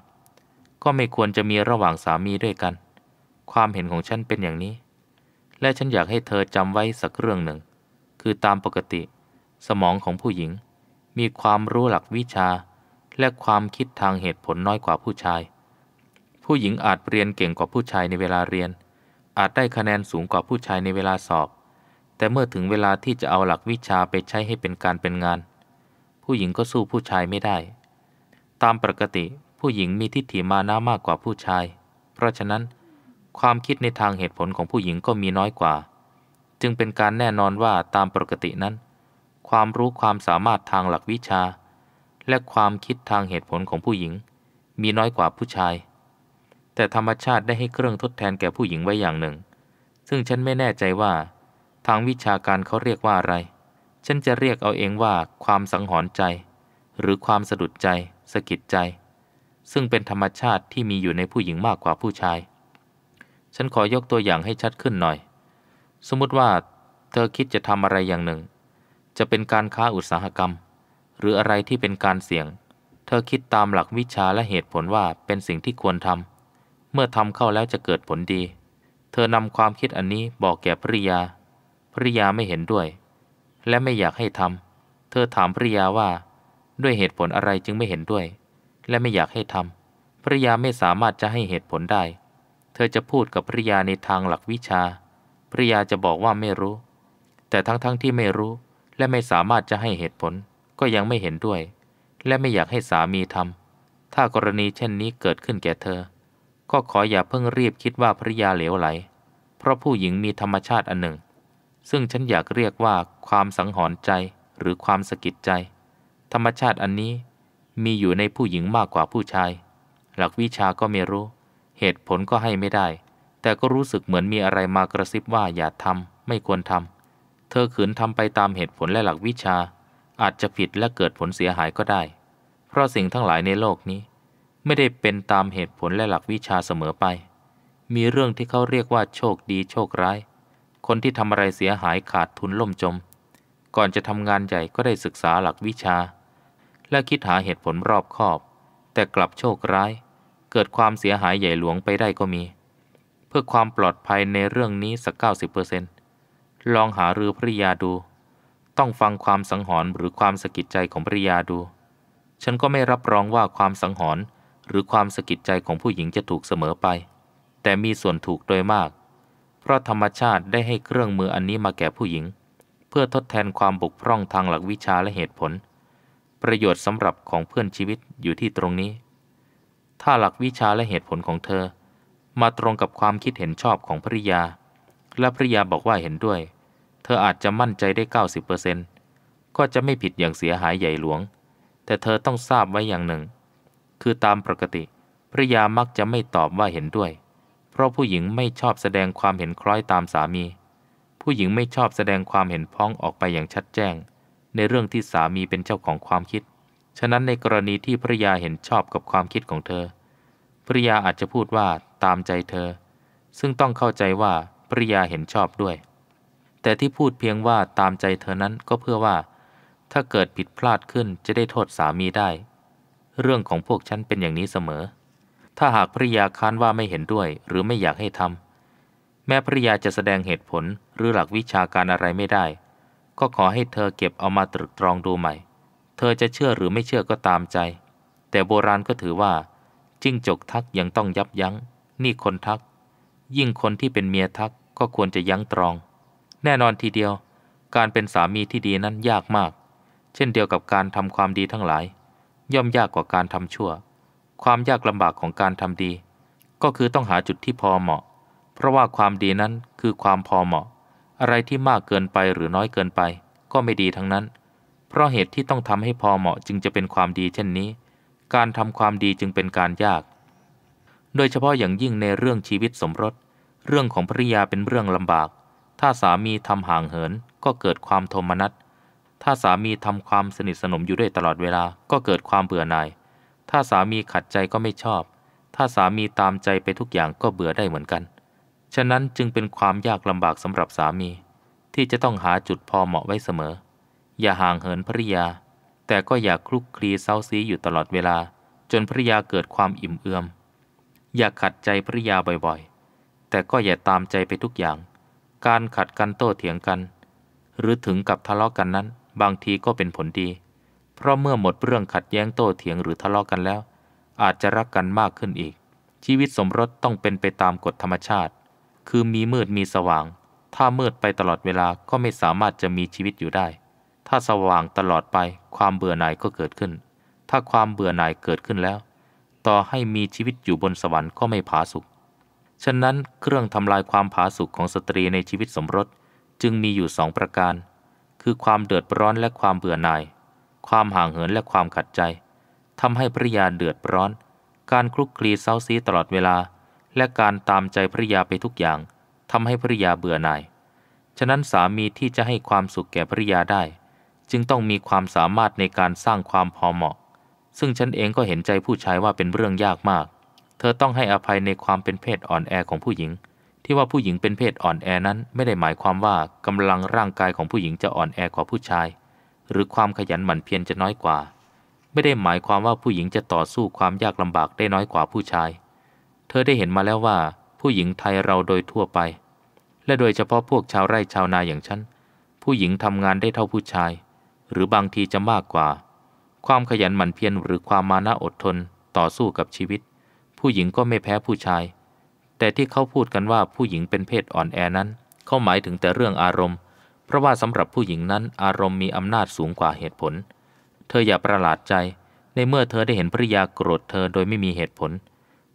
ก็ไม่ควรจะมีระหว่างสามีด้วยกัน ความเห็นของฉันเป็นอย่างนี้ และฉันอยากให้เธอจำไว้สักเรื่องหนึ่ง คือตามปกติ สมองของผู้หญิงมีความรู้หลักวิชาและความคิดทางเหตุผลน้อยกว่าผู้ชายผู้หญิงอาจเรียนเก่งกว่าผู้ชายในเวลาเรียน อาจได้คะแนนสูงกว่าผู้ชายในเวลาสอบ แต่เมื่อถึงเวลาที่จะเอาหลักวิชาไปใช้ให้เป็นการเป็นงาน ผู้หญิงก็สู้ผู้ชายไม่ได้ ตามปกติผู้หญิงมีทิฏฐิมานะมากกว่าผู้ชาย เพราะฉะนั้น ความคิดในทางเหตุผลของผู้หญิงก็มีน้อยกว่า จึงเป็นการแน่นอนว่าตามปกตินั้น ความรู้ความสามารถทางหลักวิชา และความคิดทางเหตุผลของผู้หญิงมีน้อยกว่าผู้ชายแต่ธรรมชาติได้ให้เครื่องทดแทนแก่ผู้หญิงไว้อย่างหนึ่ง ซึ่งฉันไม่แน่ใจว่า ทางวิชาการเขาเรียกว่าอะไร ฉันจะเรียกเอาเองว่าความสังหรณ์ใจ หรือความสะดุดใจสะกิดใจ ซึ่งเป็นธรรมชาติที่มีอยู่ในผู้หญิงมากกว่าผู้ชาย ฉันขอยกตัวอย่างให้ชัดขึ้นหน่อย สมมติว่า เธอคิดจะทำอะไรอย่างหนึ่ง จะเป็นการค้าอุตสาหกรรม หรืออะไรที่เป็นการเสี่ยง เธอคิดตามหลักวิชาและเหตุผลว่าเป็นสิ่งที่ควรทำเมื่อทำเข้าแล้วจะเกิดผลดี เธอนำความคิดอันนี้บอกแก่ภริยาภริยาไม่เห็นด้วย และไม่อยากให้ทำ เธอถามภริยาว่า ด้วยเหตุผลอะไรจึงไม่เห็นด้วย และไม่อยากให้ทำภริยาไม่สามารถจะให้เหตุผลได้ เธอจะพูดกับภริยาในทางหลักวิชาภริยาจะบอกว่าไม่รู้ แต่ทั้งๆทที่ไม่รู้และไม่สามารถจะให้เหตุผลก็ยังไม่เห็นด้วย และไม่อยากให้สามีทำถ้ากรณีเช่นนี้เกิดขึ้นแก่เธอก็ขออย่าเพิ่งรีบคิดว่าภริยาเหลวไหล เพราะผู้หญิงมีธรรมชาติอันหนึ่ง ซึ่งฉันอยากเรียกว่าความสังหรณ์ใจหรือความสะกิดใจ ธรรมชาติอันนี้มีอยู่ในผู้หญิงมากกว่าผู้ชาย หลักวิชาก็ไม่รู้ เหตุผลก็ให้ไม่ได้ แต่ก็รู้สึกเหมือนมีอะไรมากระซิบว่าอย่าทำไม่ควรทำ เธอขืนทำไปตามเหตุผลและหลักวิชา อาจจะผิดและเกิดผลเสียหายก็ได้ เพราะสิ่งทั้งหลายในโลกนี้ไม่ได้เป็นตามเหตุผลและหลักวิชาเสมอไป มีเรื่องที่เขาเรียกว่า โชคดีโชคร้าย คนที่ทำอะไรเสียหายขาดทุนล่มจม ก่อนจะทำงานใหญ่ก็ได้ศึกษาหลักวิชา และคิดหาเหตุผลรอบคอบ แต่กลับโชค ร้าย เกิดความเสียหายใหญ่หลวงไปได้ก็มี เพื่อความปลอดภัยในเรื่องนี้สัก90%ลองหารือภริยาดู ต้องฟังความสังหรณ์หรือความสะกิดใจของภริยาดู ฉันก็ไม่รับรองว่าความสังหรณ์หรือความสะกิดใจของผู้หญิงจะถูกเสมอไป แต่มีส่วนถูกโดยมาก เพราะธรรมชาติได้ให้เครื่องมืออันนี้มาแก่ผู้หญิง เพื่อทดแทนความบกพร่องทางหลักวิชาและเหตุผล ประโยชน์สำหรับของเพื่อนชีวิตอยู่ที่ตรงนี้ ถ้าหลักวิชาและเหตุผลของเธอ มาตรงกับความคิดเห็นชอบของภริยา และภริยาบอกว่าเห็นด้วย เธออาจจะมั่นใจได้90%ก็จะไม่ผิดอย่างเสียหายใหญ่หลวง แต่เธอต้องทราบไว้อย่างหนึ่งคือตามปกติ ภรยามักจะไม่ตอบว่าเห็นด้วย เพราะผู้หญิงไม่ชอบแสดงความเห็นคล้อยตามสามี ผู้หญิงไม่ชอบแสดงความเห็นพ้องออกไปอย่างชัดแจ้ง ในเรื่องที่สามีเป็นเจ้าของความคิด ฉะนั้นในกรณีที่ภรยาเห็นชอบกับความคิดของเธอ ภรยาอาจจะพูดว่าตามใจเธอ ซึ่งต้องเข้าใจว่าภรยาเห็นชอบด้วย แต่ที่พูดเพียงว่าตามใจเธอนั้นก็เพื่อว่า ถ้าเกิดผิดพลาดขึ้นจะได้โทษสามีได้เรื่องของพวกฉันเป็นอย่างนี้เสมอ ถ้าหากภริยาค้านว่าไม่เห็นด้วยหรือไม่อยากให้ทำแม้ภริยาจะแสดงเหตุผลหรือหลักวิชาการอะไรไม่ได้ ก็ขอให้เธอเก็บเอามาตรึกตรองดูใหม่ เธอจะเชื่อหรือไม่เชื่อก็ตามใจ แต่โบราณก็ถือว่า จิ้งจกทักยังต้องยับยัง้ง นี่คนทัก ยิ่งคนที่เป็นเมียทักก็ควรจะยั้งตรอง แน่นอนทีเดียว การเป็นสามีที่ดีนั้นยากมาก เช่นเดียวกับการทำความดีทั้งหลายย่อมยากกว่าการทำชั่ว ความยากลำบากของการทำดี ก็คือต้องหาจุดที่พอเหมาะ เพราะว่าความดีนั้นคือความพอเหมาะ อะไรที่มากเกินไปหรือน้อยเกินไป ก็ไม่ดีทั้งนั้น เพราะเหตุที่ต้องทำให้พอเหมาะจึงจะเป็นความดีเช่นนี้ การทำความดีจึงเป็นการยาก โดยเฉพาะอย่างยิ่งในเรื่องชีวิตสมรส เรื่องของภริยาเป็นเรื่องลำบาก ถ้าสามีทำห่างเหิน ก็เกิดความโทมนัสถ้าสามีทำความสนิทสนมอยู่ด้วยตลอดเวลา ก็เกิดความเบื่อหน่าย ถ้าสามีขัดใจก็ไม่ชอบ ถ้าสามีตามใจไปทุกอย่างก็เบื่อได้เหมือนกัน ฉะนั้นจึงเป็นความยากลำบากสำหรับสามี ที่จะต้องหาจุดพอเหมาะไว้เสมอ อย่าห่างเหินภริยา แต่ก็อย่าคลุกคลีเซาซีอยู่ตลอดเวลา จนภริยาเกิดความอิ่มเอือมอย่าขัดใจภริยาบ่อยๆ แต่ก็อย่าตามใจไปทุกอย่าง การขัดกันโต้เถียงกัน หรือถึงกับทะเลาะกกันนั้นบางทีก็เป็นผลดี เพราะเมื่อหมดเรื่องขัดแย้งโต้เถียงหรือทะเลาะกันแล้ว อาจจะรักกันมากขึ้นอีก ชีวิตสมรสต้องเป็นไปตามกฎธรรมชาติ คือมีมืดมีสว่าง ถ้ามืดไปตลอดเวลาก็ไม่สามารถจะมีชีวิตอยู่ได้ ถ้าสว่างตลอดไปความเบื่อหน่ายก็เกิดขึ้น ถ้าความเบื่อหน่ายเกิดขึ้นแล้ว ต่อให้มีชีวิตอยู่บนสวรรค์ก็ไม่ผาสุกฉะนั้นเครื่องทำลายความผาสุกของสตรีในชีวิตสมรสจึงมีอยู่สองประการคือความเดือดร้อนและความเบื่อหน่าย ความห่างเหินและความขัดใจ ทำให้ภริยาเดือดร้อน การคลุกคลีเซาซีตลอดเวลา และการตามใจภริยาไปทุกอย่าง ทำให้ภริยาเบื่อหน่าย ฉะนั้นสามีที่จะให้ความสุขแก่ภริยาได้ จึงต้องมีความสามารถในการสร้างความพอเหมาะ ซึ่งฉันเองก็เห็นใจผู้ชายว่าเป็นเรื่องยากมาก เธอต้องให้อภัยในความเป็นเพศอ่อนแอของผู้หญิงที่ว่าผู้หญิงเป็นเพศอ่อนแอนั้นไม่ได้หมายความว่ากำลังร่างกายของผู้หญิงจะอ่อนแอกว่าผู้ชาย หรือความขยันหมั่นเพียรจะน้อยกว่า ไม่ได้หมายความว่าผู้หญิงจะต่อสู้ความยากลำบากได้น้อยกว่าผู้ชาย เธอได้เห็นมาแล้วว่าผู้หญิงไทยเราโดยทั่วไป และโดยเฉพาะพวกชาวไร่ชาวนาอย่างฉัน ผู้หญิงทำงานได้เท่าผู้ชาย หรือบางทีจะมากกว่า ความขยันหมั่นเพียรหรือความมานะอดทน ต่อสู้กับชีวิต ผู้หญิงก็ไม่แพ้ผู้ชายแต่ที่เขาพูดกันว่าผู้หญิงเป็นเพศอ่อนแอนั้น เขาหมายถึงแต่เรื่องอารมณ์ เพราะว่าสำหรับผู้หญิงนั้นอารมณ์มีอำนาจสูงกว่าเหตุผล เธออย่าประหลาดใจ ในเมื่อเธอได้เห็นภริยาโกรธเธอโดยไม่มีเหตุผล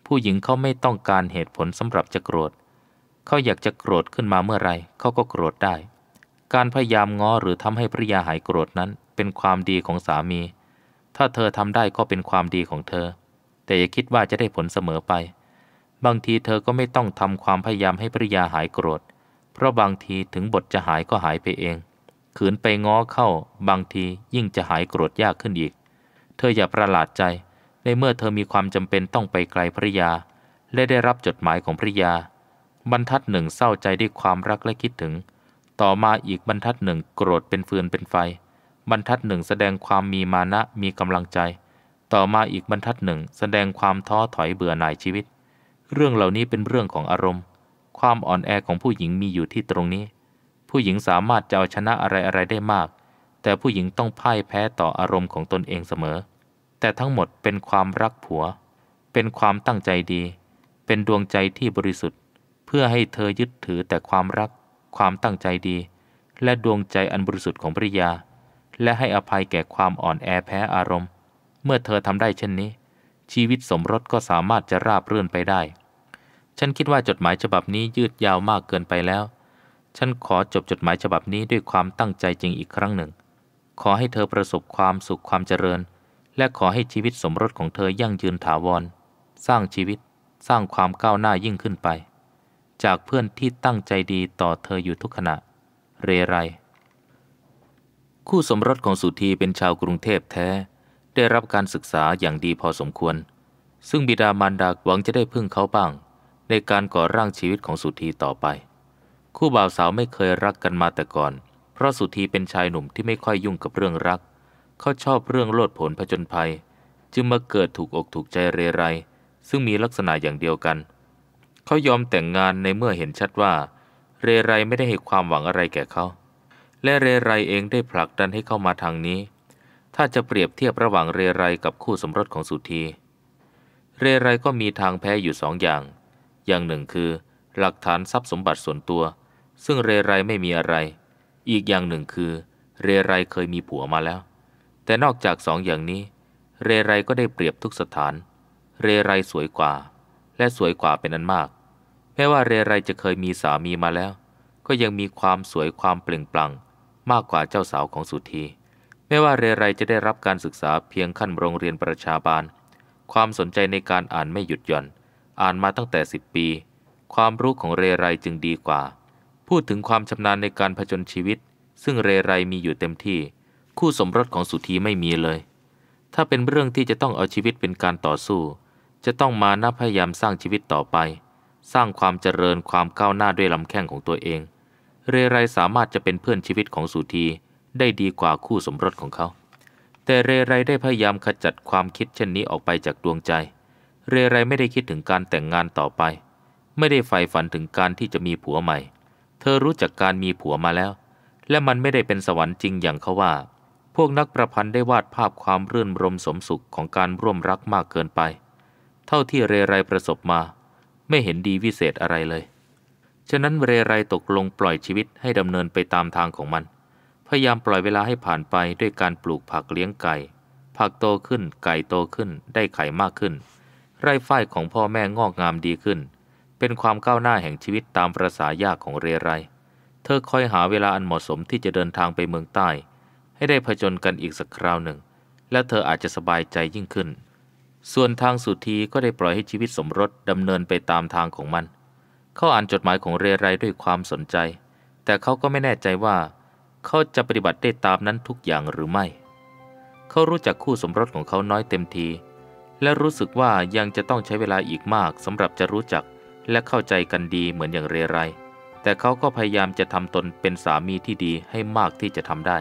ผู้หญิงเขาไม่ต้องการเหตุผลสำหรับจะโกรธ เขาอยากจะโกรธขึ้นมาเมื่อไรเขาก็โกรธได้ การพยายามง้อหรือทำให้ภริยาหายโกรธนั้นเป็นความดีของสามี ถ้าเธอทำได้ก็เป็นความดีของเธอ แต่อย่าคิดว่าจะได้ผลเสมอไปบางทีเธอก็ไม่ต้องทำความพยายามให้ภรยาหายโกรธ เพราะบางทีถึงบทจะหายก็หายไปเอง ขืนไปง้อเข้า บางทียิ่งจะหายโกรธยากขึ้นอีก เธออย่าประหลาดใจในเมื่อเธอมีความจำเป็นต้องไปไกลภรยา และได้รับจดหมายของภรยา บรรทัดหนึ่งเศร้าใจด้วยความรักและคิดถึง ต่อมาอีกบรรทัดหนึ่งโกรธเป็นฟืนเป็นไฟ บรรทัดหนึ่งแสดงความมีมานะมีกำลังใจ ต่อมาอีกบรรทัดหนึ่งแสดงความท้อถอยเบื่อหน่ายชีวิตเรื่องเหล่านี้เป็นเรื่องของอารมณ์ ความอ่อนแอของผู้หญิงมีอยู่ที่ตรงนี้ ผู้หญิงสามารถจะเอาชนะอะไรอะไรได้มาก แต่ผู้หญิงต้องพ่ายแพ้ต่ออารมณ์ของตนเองเสมอ แต่ทั้งหมดเป็นความรักผัว เป็นความตั้งใจดี เป็นดวงใจที่บริสุทธิ์ เพื่อให้เธอยึดถือแต่ความรัก ความตั้งใจดี และดวงใจอันบริสุทธิ์ของภริยา และให้อภัยแก่ความอ่อนแอแพ้อารมณ์ เมื่อเธอทำได้เช่นนี้ ชีวิตสมรสก็สามารถจะราบรื่นไปได้ฉันคิดว่าจดหมายฉบับนี้ยืดยาวมากเกินไปแล้ว ฉันขอจบจดหมายฉบับนี้ด้วยความตั้งใจจริงอีกครั้งหนึ่ง ขอให้เธอประสบความสุขความเจริญ และขอให้ชีวิตสมรสของเธอยั่งยืนถาวร สร้างชีวิต สร้างความก้าวหน้ายิ่งขึ้นไป จากเพื่อนที่ตั้งใจดีต่อเธออยู่ทุกขณะ เรไร คู่สมรสของสุธีเป็นชาวกรุงเทพแท้ ได้รับการศึกษาอย่างดีพอสมควร ซึ่งบิดามารดาหวังจะได้พึ่งเขาบ้างในการก่อร่างชีวิตของสุธีต่อไป คู่บ่าวสาวไม่เคยรักกันมาแต่ก่อน เพราะสุธีเป็นชายหนุ่มที่ไม่ค่อยยุ่งกับเรื่องรัก เขาชอบเรื่องโลดผลผจญภัย จึงมาเกิดถูกอกถูกใจเรไร ซึ่งมีลักษณะอย่างเดียวกัน เขายอมแต่งงานในเมื่อเห็นชัดว่า เรไรไม่ได้ให้ความหวังอะไรแก่เขา และเรไรเองได้ผลักดันให้เข้ามาทางนี้ ถ้าจะเปรียบเทียบระหว่างเรไรกับคู่สมรสของสุธี เรไรก็มีทางแพ้อยู่สองอย่างอย่างหนึ่งคือหลักฐานทรัพย์สมบัติส่วนตัว ซึ่งเรไรไม่มีอะไร อีกอย่างหนึ่งคือ เรไรเคยมีผัวมาแล้ว แต่นอกจากสองอย่างนี้ เรไรก็ได้เปรียบทุกสถาน เรไรสวยกว่า และสวยกว่าเป็นอันมากแม้ว่าเรไรจะเคยมีสามีมาแล้ว ก็ยังมีความสวยความเปล่งปลั่งมากกว่าเจ้าสาวของสุธีแม้ว่าเรไรจะได้รับการศึกษาเพียงขั้นโรงเรียนประชาบาล ความสนใจในการอ่านไม่หยุดหย่อนอ่านมาตั้งแต่ 10 ปี ความรู้ของเรไรจึงดีกว่า พูดถึงความชำนาญในการผจญชีวิต ซึ่งเรไรมีอยู่เต็มที่ คู่สมรสของสุธีไม่มีเลย ถ้าเป็นเรื่องที่จะต้องเอาชีวิตเป็นการต่อสู้ จะต้องมานับพยายามสร้างชีวิตต่อไป สร้างความเจริญความก้าวหน้าด้วยลำแข้งของตัวเอง เรไรสามารถจะเป็นเพื่อนชีวิตของสุธีได้ดีกว่าคู่สมรสของเขา แต่เรไรได้พยายามขจัดความคิดเช่นนี้ออกไปจากดวงใจเรไรไม่ได้คิดถึงการแต่งงานต่อไป ไม่ได้ใฝ่ฝันถึงการที่จะมีผัวใหม่ เธอรู้จักการมีผัวมาแล้ว และมันไม่ได้เป็นสวรรค์จริงอย่างเขาว่า พวกนักประพันธ์ได้วาดภาพความรื่นรมสมสุขของการร่วมรักมากเกินไป เท่าที่เรไรประสบมา ไม่เห็นดีวิเศษอะไรเลย ฉะนั้นเรไรตกลงปล่อยชีวิตให้ดำเนินไปตามทางของมัน พยายามปล่อยเวลาให้ผ่านไปด้วยการปลูกผักเลี้ยงไก่ ผักโตขึ้น ไก่โตขึ้น ได้ไข่มากขึ้นไร่ฝ้ายของพ่อแม่งอกงามดีขึ้น เป็นความก้าวหน้าแห่งชีวิตตามประษายากของเรไรเธอคอยหาเวลาอันเหมาะสมที่จะเดินทางไปเมืองใต้ ให้ได้ผจญกันอีกสักคราวหนึ่ง และเธออาจจะสบายใจยิ่งขึ้น ส่วนทางสุธีก็ได้ปล่อยให้ชีวิตสมรสดำเนินไปตามทางของมัน เขาอ่านจดหมายของเรไรด้วยความสนใจ แต่เขาก็ไม่แน่ใจว่า เขาจะปฏิบัติได้ตามนั้นทุกอย่างหรือไม่ เขารู้จักคู่สมรสของเขาน้อยเต็มทีและรู้สึกว่ายังจะต้องใช้เวลาอีกมากสำหรับจะรู้จัก และเข้าใจกันดีเหมือนอย่างเรไร แต่เขาก็พยายามจะทำตนเป็นสามีที่ดีให้มากที่จะทำได้